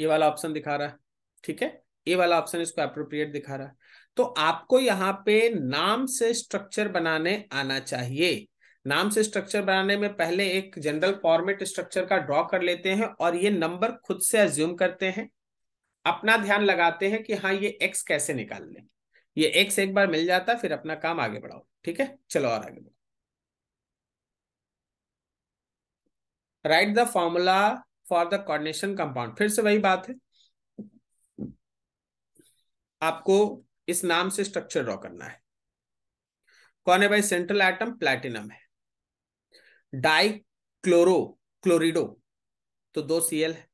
ए वाला ऑप्शन दिखा रहा है ठीक है ए वाला ऑप्शन इसको अप्रोप्रिएट दिखा रहा है तो आपको यहाँ पे नाम से स्ट्रक्चर बनाने आना चाहिए नाम से स्ट्रक्चर बनाने में पहले एक जनरल फॉर्मेट स्ट्रक्चर का ड्रॉ कर लेते हैं और ये नंबर खुद से एज्यूम करते हैं अपना ध्यान लगाते हैं कि हाँ ये एक्स कैसे निकाल लें ये एक्स एक बार मिल जाता फिर अपना काम आगे बढ़ाओ ठीक है चलो और आगे बढ़ाओ write the formula for the coordination compound फिर से वही बात है आपको इस नाम से स्ट्रक्चर ड्रॉ करना है कौन है भाई सेंट्रल एटम प्लैटिनम है डाइक्लोरो क्लोरिडो तो दो सीएल है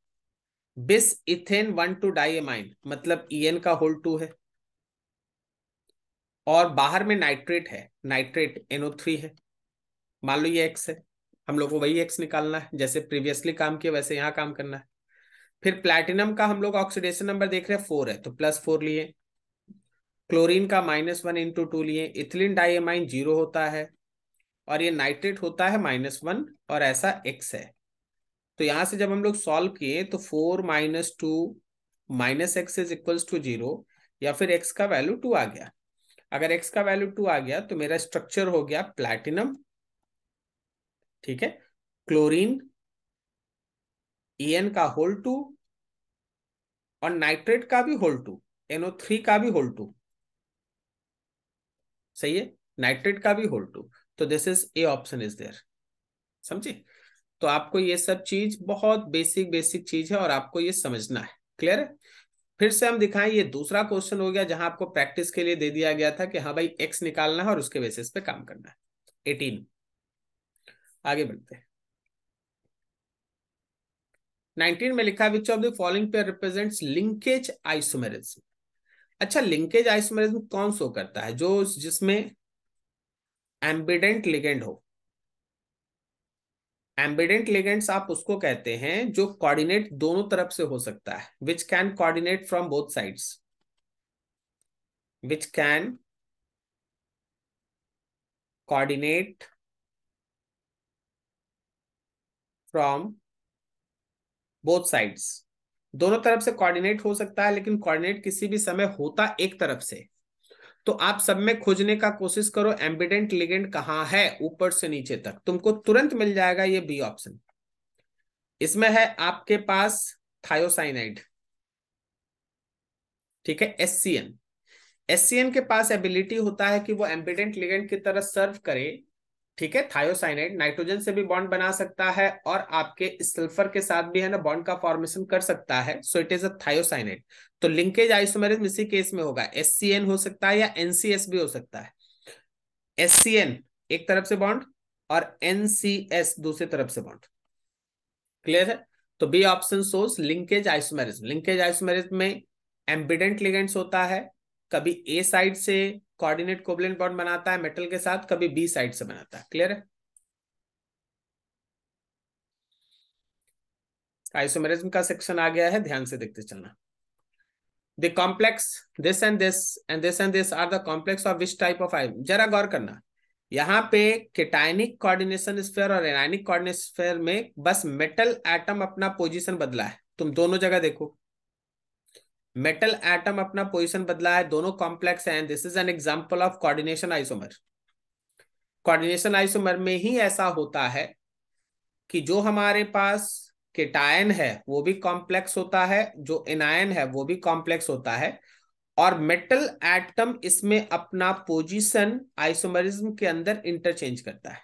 bis ethane one two diamine मतलब एन का होल टू है और बाहर में नाइट्रेट है नाइट्रेट एनओ थ्री है मान लो ये एक्स है हम लोग को वही एक्स निकालना है जैसे प्रीवियसली काम किया वैसे यहाँ काम करना है फिर प्लेटिनम का हम लोग ऑक्सीडेशन नंबर देख रहे हैं फोर है तो प्लस फोर लिए क्लोरीन का माइनस वन इंटू टू लिए इथिलीन डाइएमाइन जीरो होता है और ये नाइट्रेट होता है माइनस वन और ऐसा एक्स है तो यहां से जब हम लोग सॉल्व किए तो four minus two minus x is equals to zero या फिर x का वैल्यू टू आ गया अगर x का वैल्यू टू आ गया तो मेरा स्ट्रक्चर हो गया प्लैटिनम ठीक है क्लोरीन एन का होल टू और नाइट्रेट का भी होल टू एनओ थ्री का भी होल टू सही है नाइट्रेट का भी होल टू तो this is a option is there समझे तो आपको ये सब चीज बहुत बेसिक बेसिक चीज है और आपको ये समझना है क्लियर है फिर से हम दिखाएं ये दूसरा क्वेश्चन हो गया जहां आपको प्रैक्टिस के लिए दे दिया गया था कि हाँ भाई एक्स निकालना है और उसके बेसिस पे काम करना है एटीन आगे बढ़ते हैं 19 में लिखा which of the following pair represents linkage isomerism अच्छा लिंकेज आइसोमेरिज्म कौन सो करता है जो जिसमें एम्बिडेंट लिगेंड हो एम्बिडेंट लिगेंड्स आप उसको कहते हैं जो कोऑर्डिनेट दोनों तरफ से हो सकता है which can coordinate from both sides which can coordinate from both sides दोनों तरफ से कोऑर्डिनेट हो सकता है लेकिन कोऑर्डिनेट किसी भी समय होता एक तरफ से तो आप सब में खोजने का कोशिश करो एम्बिडेंट लिगेंड कहाँ है ऊपर से नीचे तक तुमको तुरंत मिल जाएगा ये बी ऑप्शन इसमें है आपके पास थायोसाइनाइड ठीक है S C N S C N के पास एबिलिटी होता है कि वो एम्बिडेंट लिगेंड की तरह सर्व करे ठीक है थायोसाइनाइड नाइट्रोजन से भी बॉन्ड बना सकता है और आपके सल्फर के साथ भी है ना बॉन्ड का फॉर्मेशन कर सकता है so it is a thiocyanide तो लिंकेज आइसोमेरिज्म इसी केस में होगा एस हो सकता है या एनसीएस भी हो सकता है एस एक तरफ से बॉन्ड और एनसीएस दूसरी तरफ से बॉन्ड क्लियर है तो बी ऑप्शन सोर्स लिंकेज आइसोमेरिज्म लिंकेज आइसोमेरिज्म में एम्बिडेंट लिगेंट्स होता है कभी ए साइड से कोऑर्डिनेट कोबलेंट बॉन्ड बनाता है मेटल के साथ कभी बी साइड से बनाता है क्लियर है आइसोमेरिज्म का सेक्शन आ गया है ध्यान से देखते चलना the complex this and this and this and this are the complex of which type of ion जरा गौर करना यहाँ पे केटाइनिक कोऑर्डिनेशन स्फेयर और एनाइनिक कोऑर्डिनेशन स्फेयर में बस मेटल एटम अपना पोजीशन बदला है तुम दोनों जगह देखो मेटल एटम अपना पोजीशन बदला है दोनों कॉम्प्लेक्स हैं this is an example of coordination isomer coordination isomer में ही ऐसा होता है कि जो हमारे पास केटायन है वो भी कॉम्प्लेक्स होता है जो एनायन है वो भी कॉम्प्लेक्स होता है और मेटल एटम इसमें अपना पोजीशन आइसोमरिज्म के अंदर इंटरचेंज करता है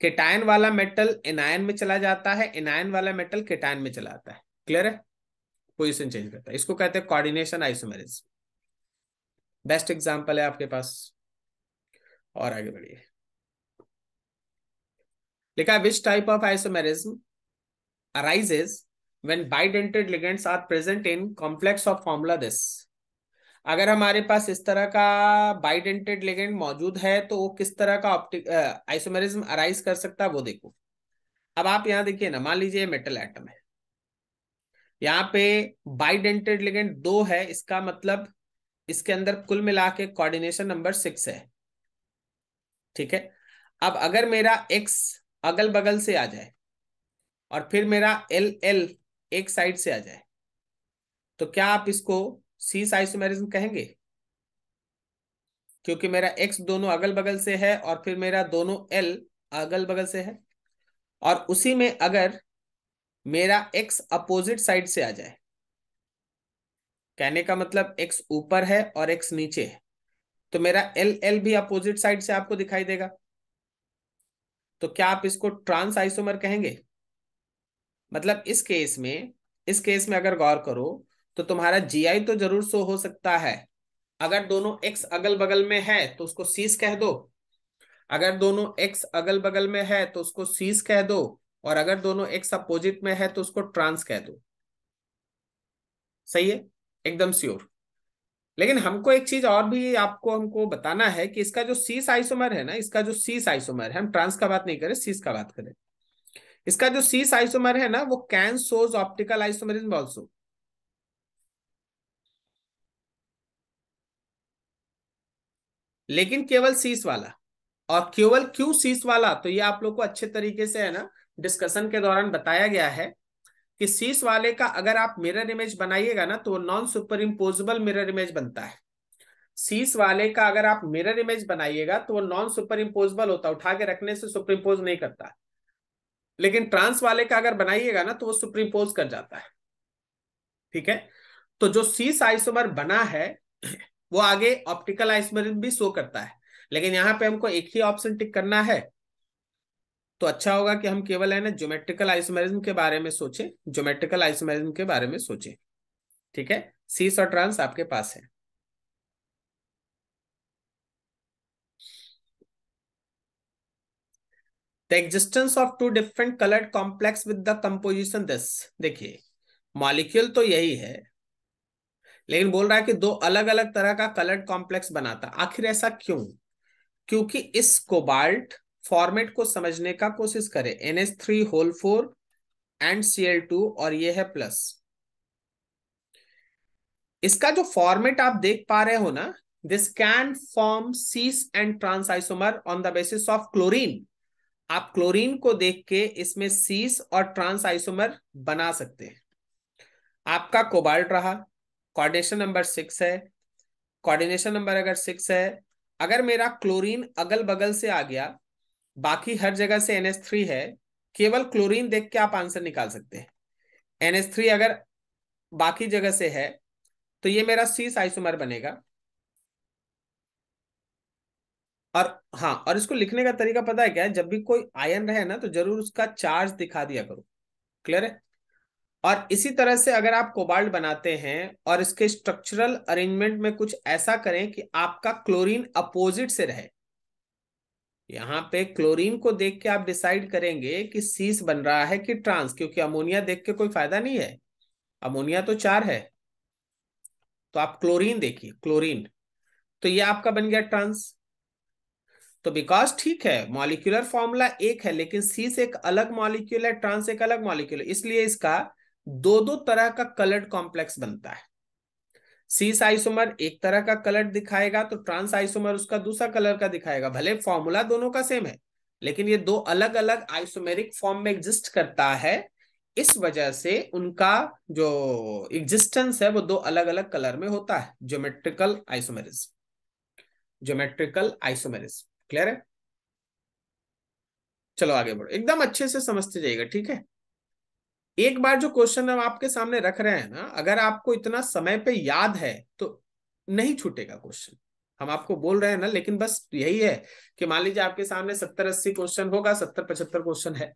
केटायन वाला मेटल एनायन में चला जाता है एनायन वाला मेटल केटायन में चला जाता है क्लियर है पोजिशन चेंज करता है इसको कहते हैं कॉर्डिनेशन आइसोमेरिज बेस्ट एग्जाम्पल है आपके पास और आगे बढ़िए लिखा which type of isomerism arises when bidentate ligands are present in complex of formula this अगर हमारे पास इस तरह का बाइडेंटेड लिगेंड मौजूद है तो वो किस तरह का ऑप्टिक आइसोमेरिज्म अराइज कर सकता है वो देखो अब आप यहां देखिए ना मान लीजिए मेटल एटम है यहाँ पे बाइडेंटेड लिगेंड दो है इसका मतलब इसके अंदर कुल मिला के कोऑर्डिनेशन नंबर सिक्स है ठीक है अब अगर मेरा एक्स अगल बगल से आ जाए और फिर मेरा एल एल एक साइड से आ जाए तो क्या आप इसको सी साइसोमेरिज्म कहेंगे क्योंकि मेरा एक्स दोनों अगल बगल से है और फिर मेरा दोनों एल अगल बगल से है और उसी में अगर मेरा एक्स अपोजिट साइड से आ जाए कहने का मतलब एक्स ऊपर है और एक्स नीचे है तो मेरा एल एल भी अपोजिट साइड से आपको दिखाई देगा तो क्या आप इसको ट्रांस आइसोमर कहेंगे मतलब इस केस में इस केस में अगर गौर करो तो तुम्हारा जी तो जरूर सो हो सकता है अगर दोनों एक्स अगल बगल में है तो उसको सीस कह दो अगर दोनों एक्स अगल बगल में है तो उसको सीस कह दो और अगर दोनों एक्स अपोजिट में है तो उसको ट्रांस कह दो सही है एकदम श्योर लेकिन हमको एक चीज और भी आपको हमको बताना है कि इसका जो सीस आइसोमर है ना इसका जो सीस आइसोमर है हम ट्रांस का बात नहीं करें सीस का बात करें इसका जो सीस आइसोमर है ना वो can shows optical isomer is also लेकिन केवल सीस वाला और केवल क्यों सीस वाला तो ये आप लोग को अच्छे तरीके से है ना डिस्कशन के दौरान बताया गया है कि शीश वाले का अगर आप मिरर इमेज बनाइएगा ना तो वो non superimposable mirror image बनता है सीस वाले का अगर आप मिरर इमेज बनाइएगा तो वो नॉन सुपर इम्पोजेबल होता है उठा के रखने से सुपर इम्पोज नहीं करता लेकिन ट्रांस वाले का अगर बनाइएगा ना तो वो सुपर इम्पोज कर जाता है ठीक है तो जो सीस आइसोमर बना है वो आगे ऑप्टिकल आइसोमर भी शो करता है लेकिन यहाँ पे हमको एक ही ऑप्शन टिक करना है तो अच्छा होगा कि हम केवल है ना ज्योमेट्रिकल आइसोमेरिज्म के बारे में सोचें ज्योमेट्रिकल आइसोमेरिज्म के बारे में सोचें ठीक है सीस और ट्रांस आपके पास है the existence of two different coloured complex with the composition this देखिए मॉलिक्यूल तो यही है लेकिन बोल रहा है कि दो अलग अलग तरह का कलर्ड कॉम्प्लेक्स बनाता आखिर ऐसा क्यों क्योंकि इस कोबाल्ट फॉर्मेट को समझने का कोशिश करें N S three whole four and C L two और ये है प्लस इसका जो फॉर्मेट आप देख पा रहे हो ना this can form cis and trans isomer on the basis of chlorine आप क्लोरीन को देख के इसमें सीस और ट्रांस आइसोमर बना सकते हैं आपका कोबाल्ट रहा कोऑर्डिनेशन नंबर सिक्स है कोऑर्डिनेशन नंबर अगर सिक्स है अगर मेरा क्लोरीन अगल बगल से आ गया बाकी हर जगह से एन थ्री है केवल क्लोरीन देख के आप आंसर निकाल सकते हैं एन थ्री अगर बाकी जगह से है तो ये मेरा सी साइसुमर बनेगा और हाँ और इसको लिखने का तरीका पता है क्या है जब भी कोई आयन रहे ना तो जरूर उसका चार्ज दिखा दिया करो क्लियर है और इसी तरह से अगर आप कोबाल्ट बनाते हैं और इसके स्ट्रक्चरल अरेंजमेंट में कुछ ऐसा करें कि आपका क्लोरीन अपोजिट से रहे यहाँ पे क्लोरीन को देख के आप डिसाइड करेंगे कि सीस बन रहा है कि ट्रांस क्योंकि अमोनिया देख के कोई फायदा नहीं है अमोनिया तो चार है तो आप क्लोरीन देखिए क्लोरीन तो ये आपका बन गया ट्रांस तो बिकॉज ठीक है मॉलिक्यूलर फॉर्मूला एक है लेकिन सीस एक अलग मॉलिक्यूल है ट्रांस एक अलग मॉलिक्यूल इसलिए इसका दो दो तरह का कलर्ड कॉम्प्लेक्स बनता है सीस आइसोमर एक तरह का कलर दिखाएगा तो ट्रांस आइसोमर उसका दूसरा कलर का दिखाएगा भले फॉर्मूला दोनों का सेम है लेकिन ये दो अलग अलग आइसोमेरिक फॉर्म में एग्जिस्ट करता है इस वजह से उनका जो एग्जिस्टेंस है वो दो अलग अलग कलर में होता है geometrical isomerism geometrical isomerism clear है चलो आगे बढ़ो एकदम अच्छे से समझते जाइएगा ठीक है एक बार जो क्वेश्चन हम आपके सामने रख रहे हैं ना अगर आपको इतना समय पे याद है तो नहीं छूटेगा क्वेश्चन हम आपको बोल रहे हैं ना लेकिन बस यही है कि मान लीजिए आपके सामने सत्तर अस्सी क्वेश्चन होगा सत्तर पचहत्तर क्वेश्चन है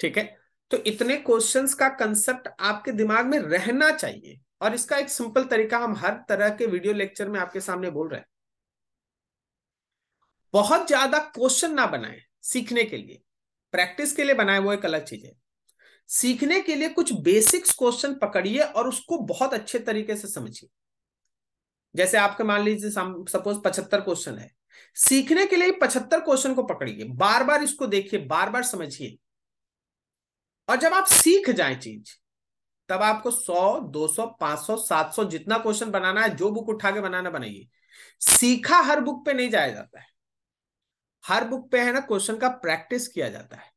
ठीक है तो इतने क्वेश्चन का कंसेप्ट आपके दिमाग में रहना चाहिए और इसका एक सिंपल तरीका हम हर तरह के वीडियो लेक्चर में आपके सामने बोल रहे हैं बहुत ज्यादा क्वेश्चन ना बनाए सीखने के लिए प्रैक्टिस के लिए बनाए वो एक अलग चीज है सीखने के लिए कुछ बेसिक्स क्वेश्चन पकड़िए और उसको बहुत अच्छे तरीके से समझिए जैसे आपके मान लीजिए सपोज पचहत्तर क्वेश्चन है सीखने के लिए पचहत्तर क्वेश्चन को पकड़िए बार बार इसको देखिए बार बार समझिए और जब आप सीख जाए चीज तब आपको 100, 200, 500, 700 जितना क्वेश्चन बनाना है जो बुक उठा के बनाना बनाइए सीखा हर बुक पे नहीं जाया जाता है हर बुक पे है ना क्वेश्चन का प्रैक्टिस किया जाता है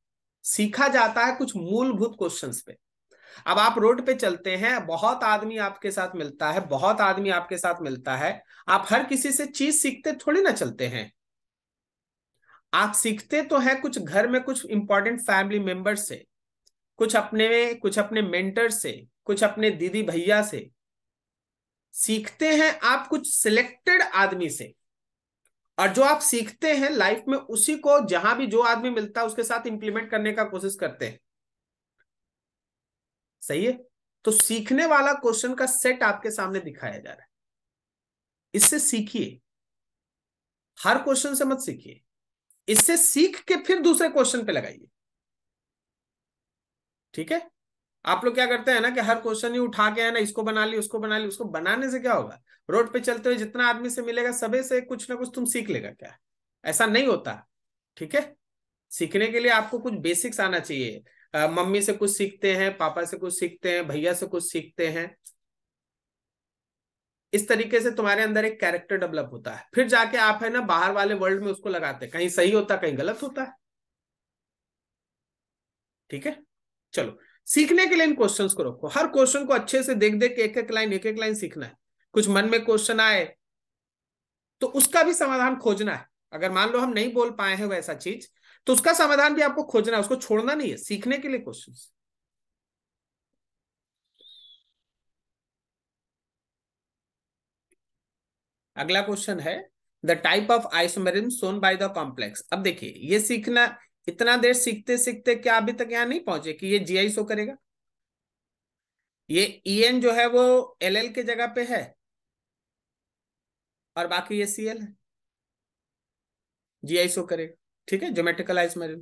सीखा जाता है कुछ मूलभूत क्वेश्चंस पे अब आप रोड पे चलते हैं बहुत आदमी आपके साथ मिलता है बहुत आदमी आपके साथ मिलता है आप हर किसी से चीज सीखते थोड़ी ना चलते हैं आप सीखते तो हैं कुछ घर में कुछ इंपॉर्टेंट फैमिली मेंबर से कुछ अपने कुछ अपने मेंटर से कुछ अपने दीदी भैया से सीखते हैं आप कुछ सिलेक्टेड आदमी से और जो आप सीखते हैं लाइफ में उसी को जहां भी जो आदमी मिलता है उसके साथ इंप्लीमेंट करने का कोशिश करते हैं सही है तो सीखने वाला क्वेश्चन का सेट आपके सामने दिखाया जा रहा है इससे सीखिए हर क्वेश्चन से मत सीखिए इससे सीख के फिर दूसरे क्वेश्चन पे लगाइए ठीक है आप लोग क्या करते हैं ना कि हर क्वेश्चन ही उठा के है ना इसको बना ली उसको बना ली उसको बनाने से क्या होगा रोड पे चलते हुए जितना आदमी से मिलेगा सभी से कुछ ना कुछ तुम सीख लेगा क्या ऐसा नहीं होता ठीक है सीखने के लिए आपको कुछ बेसिक्स आना चाहिए आ, मम्मी से कुछ सीखते हैं पापा से कुछ सीखते हैं भैया से कुछ सीखते हैं इस तरीके से तुम्हारे अंदर एक कैरेक्टर डेवलप होता है फिर जाके आप है ना बाहर वाले वर्ल्ड में उसको लगाते हैं कहीं सही होता कहीं गलत होता है ठीक है चलो सीखने के लिए इन क्वेश्चन को रखो हर क्वेश्चन को अच्छे से देख देख के एक एक लाइन एक एक लाइन सीखना है कुछ मन में क्वेश्चन आए तो उसका भी समाधान खोजना है अगर मान लो हम नहीं बोल पाए हैं वैसा चीज तो उसका समाधान भी आपको खोजना है उसको छोड़ना नहीं है सीखने के लिए क्वेश्चन अगला क्वेश्चन है the type of isomerism shown by the complex अब देखिए ये सीखना इतना देर सीखते सीखते क्या अभी तक यहां नहीं पहुंचे कि ये जी आई सो करेगा ये ई e एन जो है वो एल एल के जगह पे है और बाकी ये सीएल है जी आई सो करेगा ठीक है जोमेट्रिकल मेरे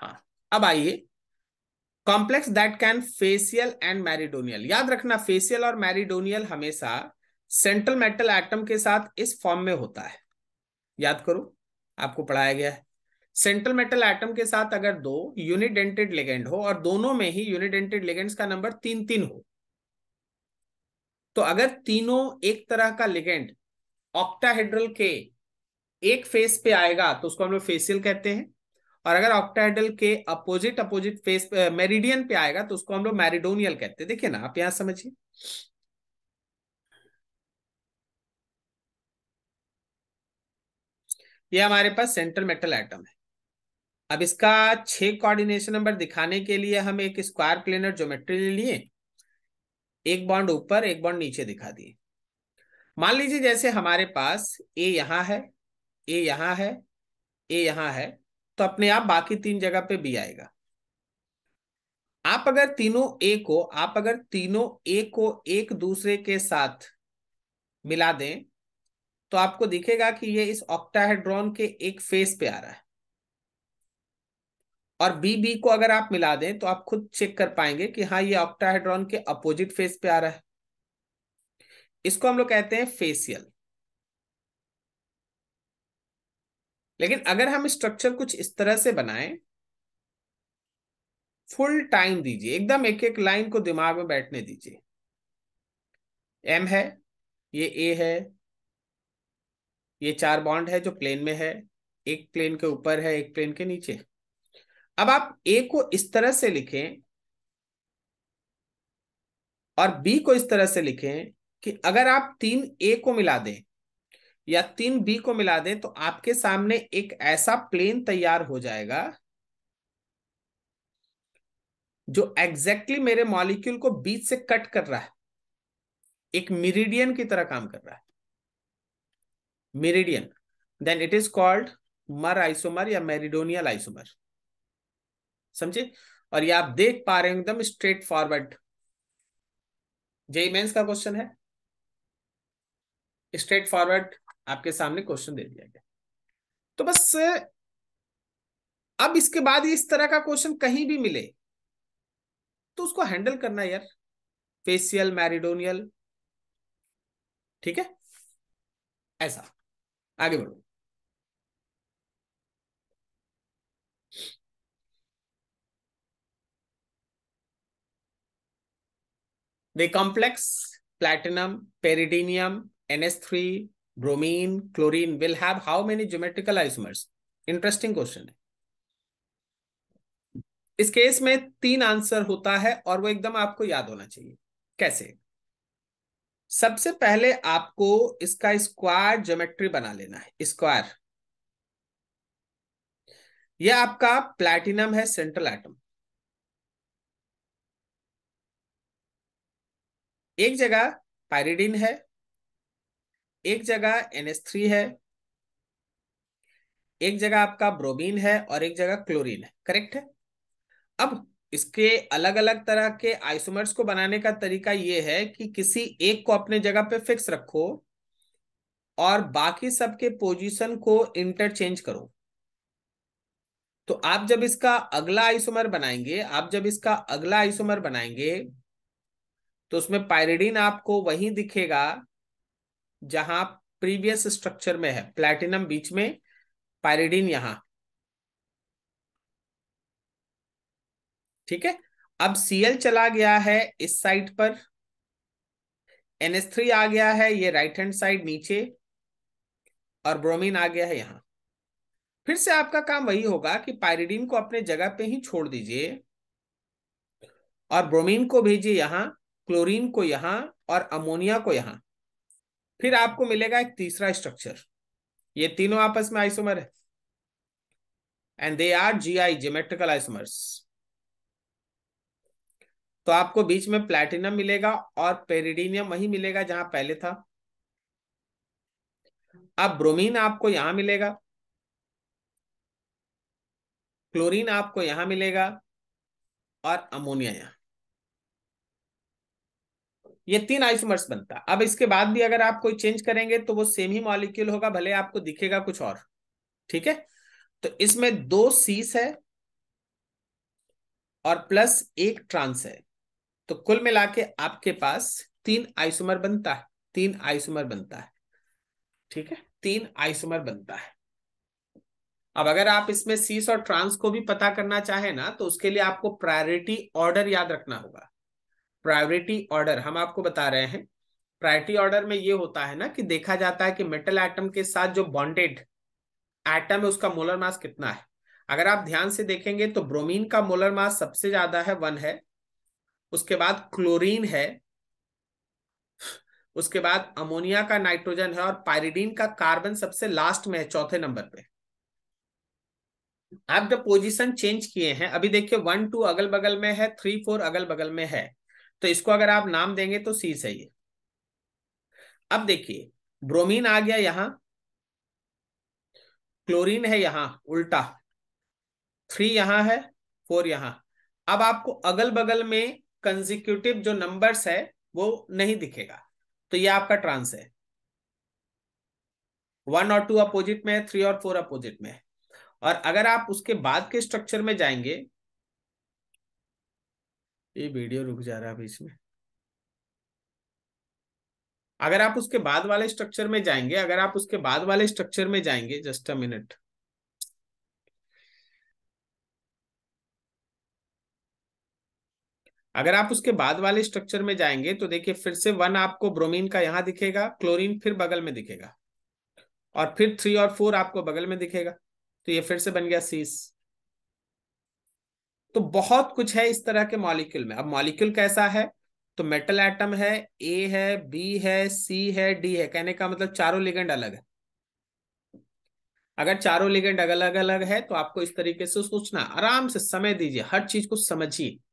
हाँ अब आइए complex that can facial and meridional याद रखना फेसियल और मैरिडोनियल हमेशा सेंट्रल मेटल एटम के साथ इस फॉर्म में होता है याद करो आपको पढ़ाया गया है सेंट्रल मेटल एटम के साथ अगर दो यूनिडेंटेड लेगेंड हो और दोनों में ही यूनिडेंटेड लेगेंड्स का नंबर तीन तीन हो तो अगर तीनों एक तरह का लेगेंड ऑक्टाहेड्रल के एक फेस पे आएगा तो उसको हम लोग फेसियल कहते हैं और अगर ऑक्टाहेड्रल के अपोजिट अपोजिट फेस मेरिडियन पे आएगा तो उसको हम लोग मैरिडोनियल कहते हैं देखिए ना आप यहां समझिए ये हमारे पास सेंट्रल मेटल एटम है अब इसका छह कोऑर्डिनेशन नंबर दिखाने के लिए हम एक स्क्वायर प्लेनर ज्योमेट्री ले लिए एक बॉन्ड ऊपर एक बॉन्ड नीचे दिखा दिए मान लीजिए जैसे हमारे पास ए यहां है ए यहां है ए यहां है तो अपने आप बाकी तीन जगह पे बी आएगा आप अगर तीनों ए को आप अगर तीनों ए को एक दूसरे के साथ मिला दें तो आपको दिखेगा कि ये इस ऑक्टाहेड्रॉन के एक फेस पे आ रहा है और बी बी को अगर आप मिला दें तो आप खुद चेक कर पाएंगे कि हाँ ये ऑक्टाहेड्रॉन के अपोजिट फेस पे आ रहा है इसको हम लोग कहते हैं फेसियल लेकिन अगर हम स्ट्रक्चर कुछ इस तरह से बनाएं फुल टाइम दीजिए एकदम एक एक लाइन को दिमाग में बैठने दीजिए एम है ये ए है ये चार बॉन्ड है जो प्लेन में है एक प्लेन के ऊपर है एक प्लेन के नीचे अब आप ए को इस तरह से लिखें और बी को इस तरह से लिखें कि अगर आप तीन ए को मिला दें या तीन बी को मिला दें तो आपके सामने एक ऐसा प्लेन तैयार हो जाएगा जो एग्जैक्टली exactly मेरे मॉलिक्यूल को बीच से कट कर रहा है एक मिरीडियन की तरह काम कर रहा है meridian then it is called mer isomer या मेरिडोनियल आइसोमर समझे और ये आप देख पा रहे हो एकदम स्ट्रेट फॉरवर्ड जेई मेंस का क्वेश्चन है स्ट्रेट फॉरवर्ड आपके सामने क्वेश्चन दे दिया गया तो बस अब इसके बाद इस तरह का क्वेश्चन कहीं भी मिले तो उसको हैंडल करना यार फेसियल मैरिडोनियल ठीक है ऐसा आगे बढ़ो the complex platinum pyridinium NS three bromine chlorine will have how many geometrical isomers interesting question है इस केस में तीन आंसर होता है और वो एकदम आपको याद होना चाहिए कैसे सबसे पहले आपको इसका स्क्वायर ज्योमेट्री बना लेना है स्क्वायर यह आपका प्लैटिनम है सेंट्रल एटम एक जगह पायरिडीन है एक जगह एनएस थ्री है एक जगह आपका ब्रोमीन है और एक जगह क्लोरीन है करेक्ट है अब इसके अलग अलग तरह के आइसोमर्स को बनाने का तरीका ये है कि किसी एक को अपने जगह पे फिक्स रखो और बाकी सबके पोजीशन को इंटरचेंज करो तो आप जब इसका अगला आइसोमर बनाएंगे आप जब इसका अगला आइसोमर बनाएंगे तो उसमें पायरेडीन आपको वही दिखेगा जहां प्रीवियस स्ट्रक्चर में है प्लेटिनम बीच में पायरेडीन यहां ठीक है अब सीएल चला गया है इस साइड पर थ्री आ गया है ये राइट हैंड साइड नीचे और ब्रोमीन आ गया है यहां फिर से आपका काम वही होगा कि पायरिडीन को अपने जगह पे ही छोड़ दीजिए और ब्रोमीन को भेजिए यहां क्लोरीन को यहां और अमोनिया को यहां फिर आपको मिलेगा एक तीसरा स्ट्रक्चर ये तीनों आपस में आइसोमर है and they are G I geometrical isomers तो आपको बीच में प्लेटिनम मिलेगा और पेरिडीनियम वही मिलेगा जहां पहले था अब ब्रोमीन आपको यहां मिलेगा क्लोरीन आपको यहां मिलेगा और अमोनिया यहां ये तीन आइसोमर्स बनता अब इसके बाद भी अगर आप कोई चेंज करेंगे तो वो सेम ही मॉलिक्यूल होगा भले आपको दिखेगा कुछ और ठीक है तो इसमें दो सीस है और प्लस एक ट्रांस है तो कुल मिला के आपके पास तीन आइसोमर बनता है तीन आइसोमर बनता है ठीक है तीन आइसोमर बनता है अब अगर आप इसमें सीस और ट्रांस को भी पता करना चाहे ना तो उसके लिए आपको प्रायोरिटी ऑर्डर याद रखना होगा प्रायोरिटी ऑर्डर हम आपको बता रहे हैं प्रायोरिटी ऑर्डर में ये होता है ना कि देखा जाता है कि मेटल एटम के साथ जो बॉन्डेड एटम है उसका मोलर मास कितना है अगर आप ध्यान से देखेंगे तो ब्रोमीन का मोलर मास सबसे ज्यादा है वन है उसके बाद क्लोरीन है उसके बाद अमोनिया का नाइट्रोजन है और पायरिडीन का कार्बन सबसे लास्ट में है चौथे नंबर पे आप जब पोजीशन चेंज किए हैं अभी देखिए वन टू अगल बगल में है थ्री फोर अगल बगल में है तो इसको अगर आप नाम देंगे तो सी सही है अब देखिए ब्रोमीन आ गया यहां क्लोरीन है यहां उल्टा थ्री यहां है फोर यहां अब आपको अगल बगल में कंजिक्यूटिव जो नंबर्स है वो नहीं दिखेगा तो ये आपका ट्रांस है वन और टू अपोजिट में है थ्री और फोर अपोजिट में है और अगर आप उसके बाद के स्ट्रक्चर में जाएंगे ये वीडियो रुक जा रहा है बीच में अगर आप उसके बाद वाले स्ट्रक्चर में जाएंगे अगर आप उसके बाद वाले स्ट्रक्चर में जाएंगे जस्ट अ मिनट अगर आप उसके बाद वाले स्ट्रक्चर में जाएंगे तो देखिए फिर से वन आपको ब्रोमीन का यहां दिखेगा क्लोरीन फिर बगल में दिखेगा और फिर थ्री और फोर आपको बगल में दिखेगा तो ये फिर से बन गया सीस तो बहुत कुछ है इस तरह के मॉलिक्यूल में अब मॉलिक्यूल कैसा है तो मेटल एटम है ए है बी है सी है डी है कहने का मतलब चारों लिगेंड अलग है अगर चारों लिगेंड अलग अलग है तो आपको इस तरीके से सोचना आराम से समय दीजिए हर चीज को समझिए